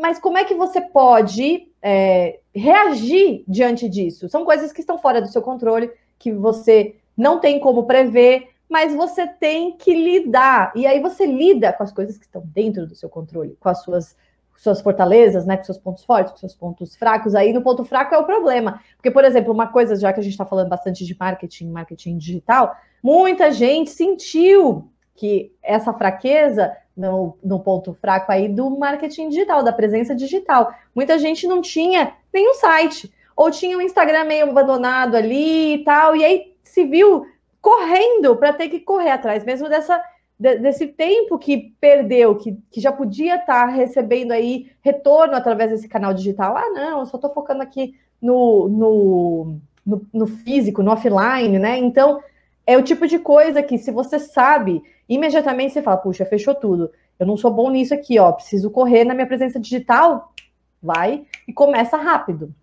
Mas como é que você pode é, reagir diante disso? São coisas que estão fora do seu controle, que você não tem como prever, mas você tem que lidar. E aí você lida com as coisas que estão dentro do seu controle, com as suas suas fortalezas, né, com seus pontos fortes, com seus pontos fracos. Aí no ponto fraco é o problema. Porque, por exemplo, uma coisa, já que a gente está falando bastante de marketing, marketing digital, muita gente sentiu que essa fraqueza no, no ponto fraco aí do marketing digital, da presença digital. Muita gente não tinha nenhum site, ou tinha o um Instagram meio abandonado ali e tal, e aí se viu correndo para ter que correr atrás mesmo dessa desse tempo que perdeu, que, que já podia estar tá recebendo aí retorno através desse canal digital. Ah, não, eu só estou focando aqui no, no, no, no, físico, no offline, né? Então, é o tipo de coisa que se você sabe, imediatamente você fala, puxa, fechou tudo. Eu não sou bom nisso aqui, ó. Preciso correr na minha presença digital. Vai e começa rápido.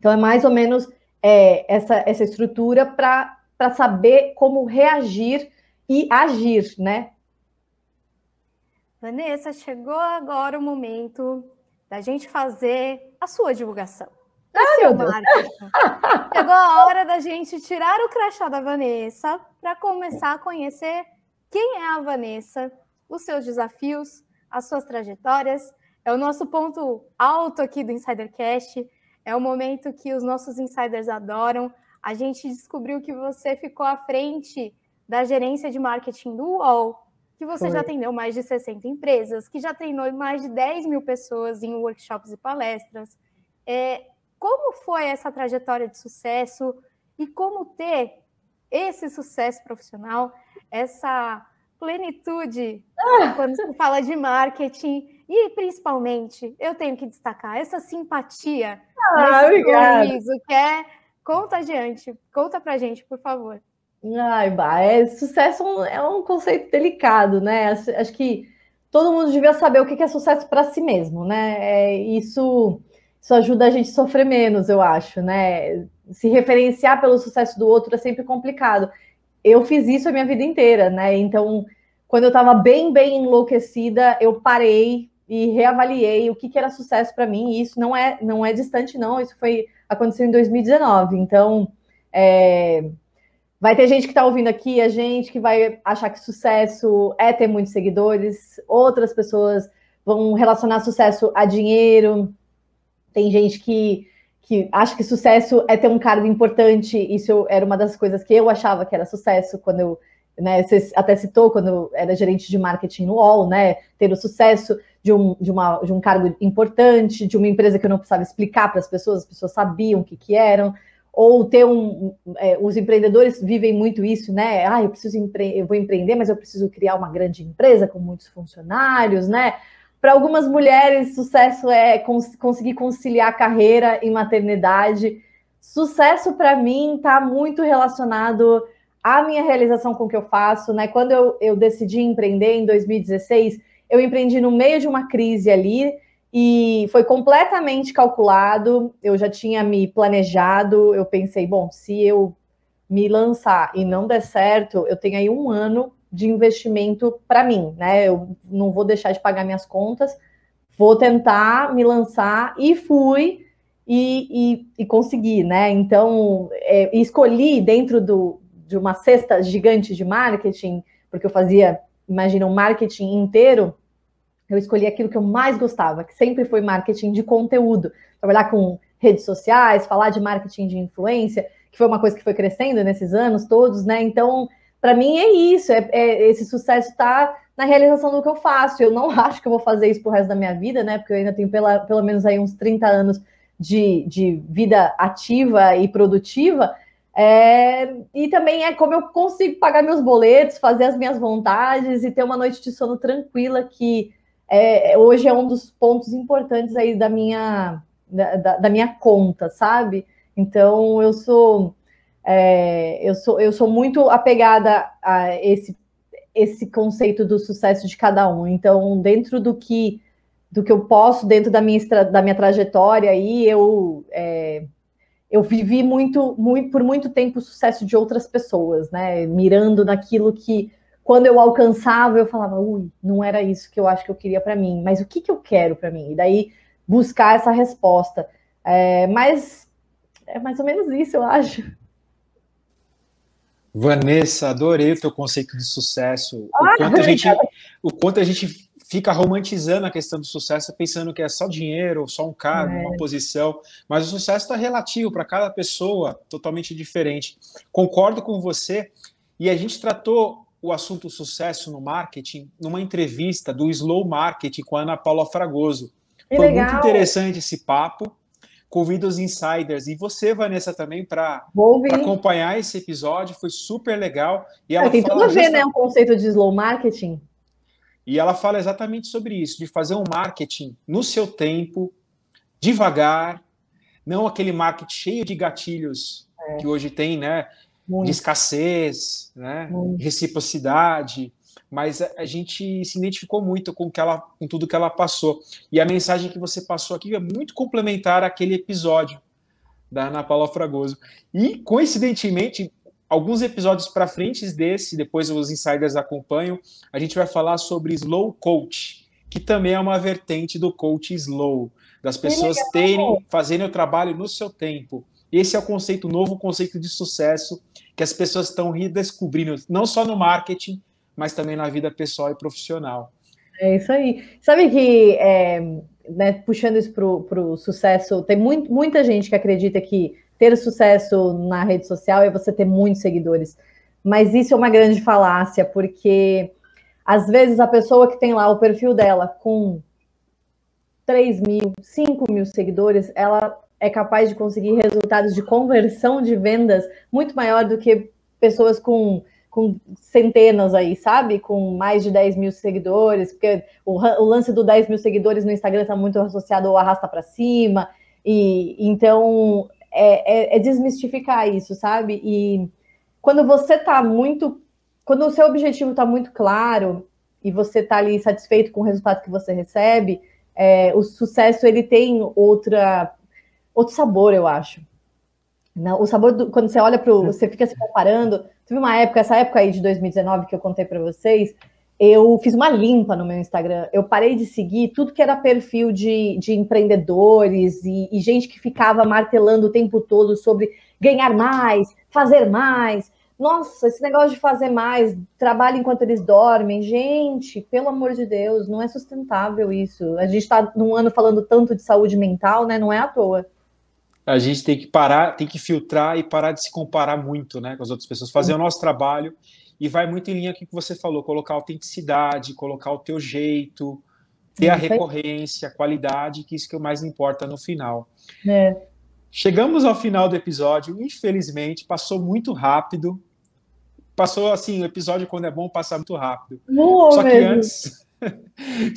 Então, é mais ou menos é, essa, essa estrutura para saber como reagir e agir, né? Vanessa, chegou agora o momento da gente fazer a sua divulgação. Ah, meu Deus. Chegou a hora da gente tirar o crachá da Vanessa para começar a conhecer quem é a Vanessa, os seus desafios, as suas trajetórias. É o nosso ponto alto aqui do Insidercast. É o momento que os nossos insiders adoram. A gente descobriu que você ficou à frente da gerência de marketing do UOL, que você Foi. já atendeu mais de 60 empresas, que já treinou mais de 10 mil pessoas em workshops e palestras. É, como foi essa trajetória de sucesso e como ter esse sucesso profissional, essa plenitude ah! quando se fala de marketing e principalmente eu tenho que destacar essa simpatia, ah, esse obrigada. compromisso que é contagiante. Conta pra gente, por favor. Ai, bah, é, sucesso é um é conceito delicado, né? Acho, que todo mundo devia saber o que é sucesso para si mesmo, né? É, isso, isso ajuda a gente a sofrer menos, eu acho, né? Se referenciar pelo sucesso do outro é sempre complicado. Eu fiz isso a minha vida inteira, né? Então, quando eu estava bem, bem enlouquecida, eu parei e reavaliei o que, que era sucesso para mim. E isso não é, não é distante, não. Isso foi aconteceu em 2019. Então, é Vai ter gente que está ouvindo aqui, a gente que vai achar que sucesso é ter muitos seguidores, outras pessoas vão relacionar sucesso a dinheiro, tem gente que, que acha que sucesso é ter um cargo importante, isso era uma das coisas que eu achava que era sucesso quando eu, né, você até citou quando eu era gerente de marketing no UOL, né, ter o sucesso de um, de, uma, de um cargo importante, de uma empresa que eu não precisava explicar para as pessoas, as pessoas sabiam o que, que eram, ou ter um. É, os empreendedores vivem muito isso, né? Ah, eu preciso empre eu vou empreender, mas eu preciso criar uma grande empresa com muitos funcionários, né? Para algumas mulheres, sucesso é cons conseguir conciliar carreira e maternidade. Sucesso para mim está muito relacionado à minha realização com o que eu faço, né? Quando eu, eu decidi empreender em 2016, eu empreendi no meio de uma crise ali, e foi completamente calculado, eu já tinha me planejado, eu pensei, bom, se eu me lançar e não der certo, eu tenho aí um ano de investimento para mim, né? Eu não vou deixar de pagar minhas contas, vou tentar me lançar e fui e, e, e consegui, né? Então, é, escolhi dentro do, de uma cesta gigante de marketing, porque eu fazia, imagina, um marketing inteiro eu escolhi aquilo que eu mais gostava, que sempre foi marketing de conteúdo, trabalhar com redes sociais, falar de marketing de influência, que foi uma coisa que foi crescendo nesses anos todos, né? Então, para mim é isso, é, é esse sucesso está na realização do que eu faço. Eu não <laughs> acho que eu vou fazer isso pro resto da minha vida, né? Porque eu ainda tenho pela, pelo menos aí uns 30 anos de, de vida ativa e produtiva. É, e também é como eu consigo pagar meus boletos, fazer as minhas vontades e ter uma noite de sono tranquila que é, hoje é um dos pontos importantes aí da minha, da, da minha conta, sabe? Então eu sou, é, eu sou, eu sou muito apegada a esse, esse conceito do sucesso de cada um. Então dentro do que do que eu posso dentro da minha, da minha trajetória aí, eu, é, eu vivi muito, muito, por muito tempo o sucesso de outras pessoas, né? Mirando naquilo que quando eu alcançava, eu falava, ui, não era isso que eu acho que eu queria para mim, mas o que, que eu quero para mim? E daí buscar essa resposta. É, mas é mais ou menos isso, eu acho. Vanessa, adorei o teu conceito de sucesso. Ah, o, quanto a gente, o quanto a gente fica romantizando a questão do sucesso, pensando que é só dinheiro, só um cargo, é. uma posição, mas o sucesso está relativo para cada pessoa, totalmente diferente. Concordo com você, e a gente tratou o assunto sucesso no marketing numa entrevista do Slow Marketing com a Ana Paula Fragoso. Que Foi legal. muito interessante esse papo. Convido os insiders e você, Vanessa, também para acompanhar esse episódio. Foi super legal. E ela é, tem tudo a ver, né? O conceito de slow marketing. E ela fala exatamente sobre isso, de fazer um marketing no seu tempo, devagar, não aquele marketing cheio de gatilhos é. que hoje tem, né? Muito. de escassez, né? Muito. reciprocidade, mas a, gente se identificou muito com, que ela, com tudo que ela passou. E a mensagem que você passou aqui é muito complementar àquele episódio da Ana Paula Fragoso. E, coincidentemente, alguns episódios para frente desse, depois os insiders acompanham, a gente vai falar sobre slow coach, que também é uma vertente do coach slow, das pessoas terem, fazerem o trabalho no seu tempo. Esse é o conceito novo, conceito de sucesso que as pessoas estão redescobrindo, não só no marketing, mas também na vida pessoal e profissional. É isso aí. Sabe que, é, né, puxando isso para o sucesso, tem muito, muita gente que acredita que ter sucesso na rede social é você ter muitos seguidores. Mas isso é uma grande falácia, porque às vezes a pessoa que tem lá o perfil dela com 3 mil, 5 mil seguidores, ela é capaz de conseguir resultados de conversão de vendas muito maior do que pessoas com, com centenas aí, sabe? Com mais de 10 mil seguidores, porque o, o lance do 10 mil seguidores no Instagram está muito associado ao arrasta para cima. E então é, é, é, desmistificar isso, sabe? E quando você tá muito. Quando o seu objetivo está muito claro e você está ali satisfeito com o resultado que você recebe, é, o sucesso ele tem outra outro sabor, eu acho. Não, o sabor, do, quando você olha para é. Você fica se comparando. Teve uma época, essa época aí de 2019 que eu contei para vocês, eu fiz uma limpa no meu Instagram. Eu parei de seguir tudo que era perfil de, de empreendedores e, e gente que ficava martelando o tempo todo sobre ganhar mais, fazer mais. Nossa, esse negócio de fazer mais, trabalho enquanto eles dormem. Gente, pelo amor de Deus, não é sustentável isso. A gente está num ano falando tanto de saúde mental, né? Não é à toa a gente tem que parar, tem que filtrar e parar de se comparar muito né, com as outras pessoas, fazer o nosso trabalho e vai muito em linha com o que você falou, colocar autenticidade, colocar o teu jeito, ter a recorrência, a qualidade, que é isso que é mais importa no final. É. Chegamos ao final do episódio, infelizmente, passou muito rápido. Passou assim, o episódio quando é bom passa muito rápido. só, que antes,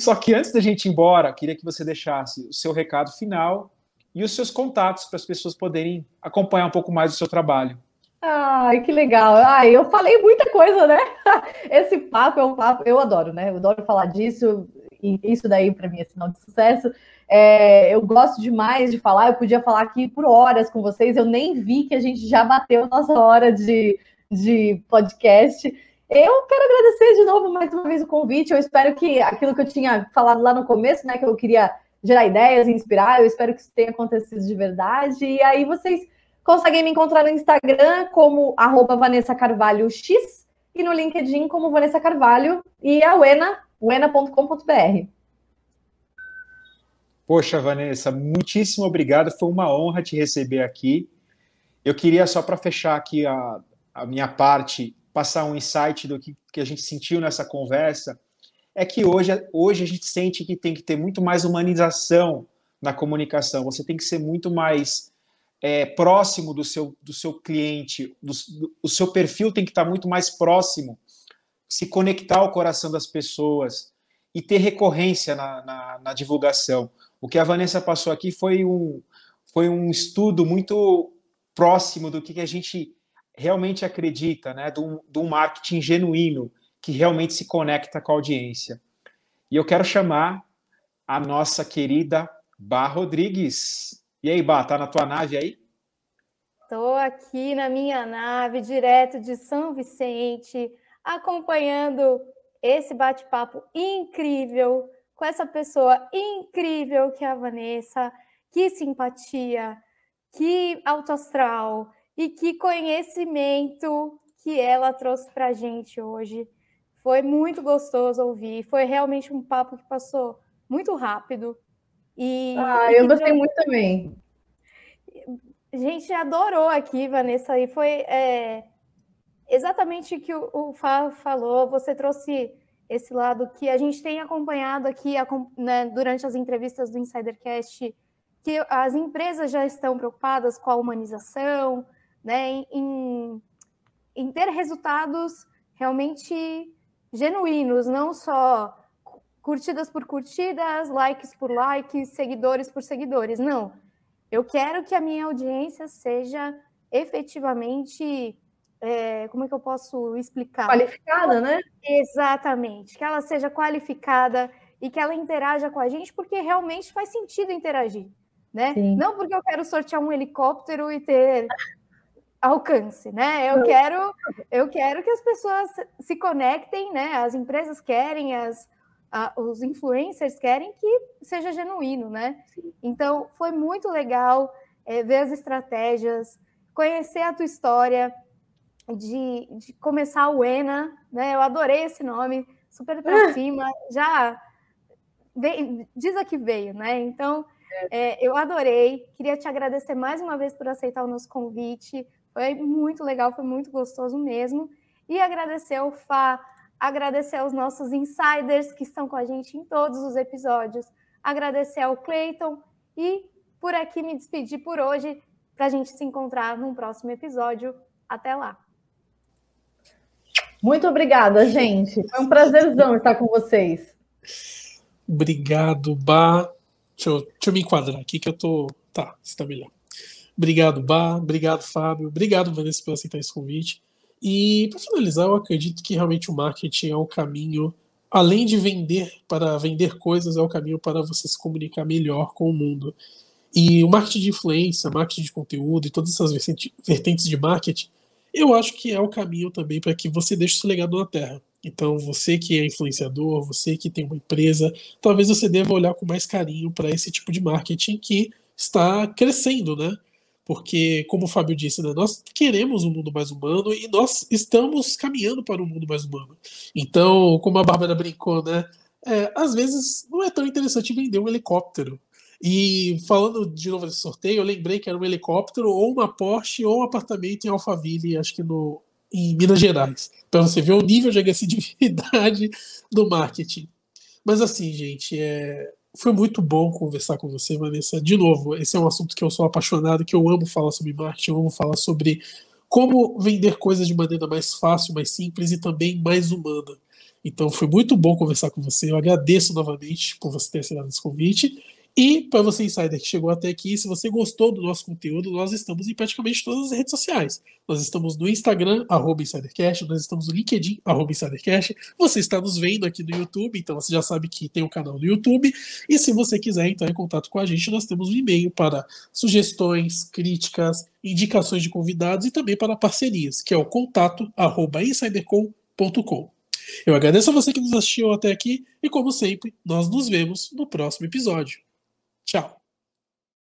<laughs> só que antes da gente ir embora, queria que você deixasse o seu recado final e os seus contatos para as pessoas poderem acompanhar um pouco mais o seu trabalho. Ai, que legal. Ai, eu falei muita coisa, né? <laughs> Esse papo é um papo, eu adoro, né? Eu adoro falar disso, e isso daí para mim é sinal de sucesso. É, eu gosto demais de falar, eu podia falar aqui por horas com vocês, eu nem vi que a gente já bateu nossa hora de, de podcast. Eu quero agradecer de novo mais uma vez o convite. Eu espero que aquilo que eu tinha falado lá no começo, né? Que eu queria gerar ideias, inspirar. Eu espero que isso tenha acontecido de verdade. E aí vocês conseguem me encontrar no Instagram como arroba Vanessa Carvalho X e no LinkedIn como Vanessa Carvalho e a Uena, uena.com.br. Poxa, Vanessa, muitíssimo obrigado. Foi uma honra te receber aqui. Eu queria só para fechar aqui a, a minha parte, passar um insight do que, que a gente sentiu nessa conversa é que hoje, hoje a gente sente que tem que ter muito mais humanização na comunicação. Você tem que ser muito mais é, próximo do seu, do seu cliente, do, do, o seu perfil tem que estar muito mais próximo, se conectar ao coração das pessoas e ter recorrência na, na, na divulgação. O que a Vanessa passou aqui foi um, foi um estudo muito próximo do que, que a gente realmente acredita, né? Do de um marketing genuíno, que realmente se conecta com a audiência. E eu quero chamar a nossa querida Bá Rodrigues. E aí, Bá, tá na tua nave aí? Estou aqui na minha nave, direto de São Vicente, acompanhando esse bate-papo incrível com essa pessoa incrível que é a Vanessa. Que simpatia, que alto astral e que conhecimento que ela trouxe para a gente hoje. Foi muito gostoso ouvir. Foi realmente um papo que passou muito rápido. E, ah, eu gostei muito também. A gente adorou aqui, Vanessa, e foi é, exatamente o que o, fá falou. Você trouxe esse lado que a gente tem acompanhado aqui né, durante as entrevistas do Insidercast, que as empresas já estão preocupadas com a humanização, né, em, em ter resultados realmente genuínos, não só curtidas por curtidas, likes por likes, seguidores por seguidores. Não. Eu quero que a minha audiência seja efetivamente. É, como é que eu posso explicar? Qualificada, né? Exatamente. Que ela seja qualificada e que ela interaja com a gente, porque realmente faz sentido interagir. Né? Não porque eu quero sortear um helicóptero e ter alcance, né? Eu quero, eu quero que as pessoas se conectem, né? As empresas querem, as, a, os influencers querem que seja genuíno, né? Sim. Então foi muito legal é, ver as estratégias, conhecer a tua história, de, de começar o ENA, né? Eu adorei esse nome, super para ah. cima, já vem, diz a que veio, né? Então é. é, eu adorei, queria te agradecer mais uma vez por aceitar o nosso convite foi muito legal, foi muito gostoso mesmo. E agradecer o Fá, agradecer aos nossos insiders que estão com a gente em todos os episódios, agradecer ao Clayton e por aqui me despedir por hoje para a gente se encontrar num próximo episódio. Até lá! Muito obrigada, gente. Foi um prazerzão estar com vocês. Obrigado, Bá. Deixa eu, deixa eu me enquadrar aqui que eu tô. Tá, está melhor. Obrigado, Bá. Obrigado, Fábio. Obrigado, Vanessa, por aceitar esse convite. E, para finalizar, eu acredito que realmente o marketing é um caminho, além de vender para vender coisas, é o caminho para você se comunicar melhor com o mundo. E o marketing de influência, marketing de conteúdo e todas essas vertentes de marketing, eu acho que é o caminho também para que você deixe seu legado na Terra. Então, você que é influenciador, você que tem uma empresa, talvez você deva olhar com mais carinho para esse tipo de marketing que está crescendo, né? porque, como o Fábio disse, né, nós queremos um mundo mais humano e nós estamos caminhando para um mundo mais humano. Então, como a Bárbara brincou, né, é, às vezes não é tão interessante vender um helicóptero. E falando de novo desse sorteio, eu lembrei que era um helicóptero ou uma Porsche ou um apartamento em Alphaville, acho que no, em Minas Gerais, para você ver o nível de agressividade <laughs> do marketing. Mas assim, gente, é, foi muito bom conversar com você, Vanessa. De novo, esse é um assunto que eu sou apaixonado, que eu amo falar sobre marketing, eu amo falar sobre como vender coisas de maneira mais fácil, mais simples e também mais humana. Então foi muito bom conversar com você. Eu agradeço novamente por você ter aceitado esse convite. E para você, insider, que chegou até aqui, se você gostou do nosso conteúdo, nós estamos em praticamente todas as redes sociais. Nós estamos no Instagram, arroba InsiderCast, nós estamos no LinkedIn, arroba InsiderCast. Você está nos vendo aqui no YouTube, então você já sabe que tem o um canal no YouTube. E se você quiser entrar em contato com a gente, nós temos um e-mail para sugestões, críticas, indicações de convidados e também para parcerias, que é o contato arroba insidercom.com. Eu agradeço a você que nos assistiu até aqui e, como sempre, nós nos vemos no próximo episódio. Tchau.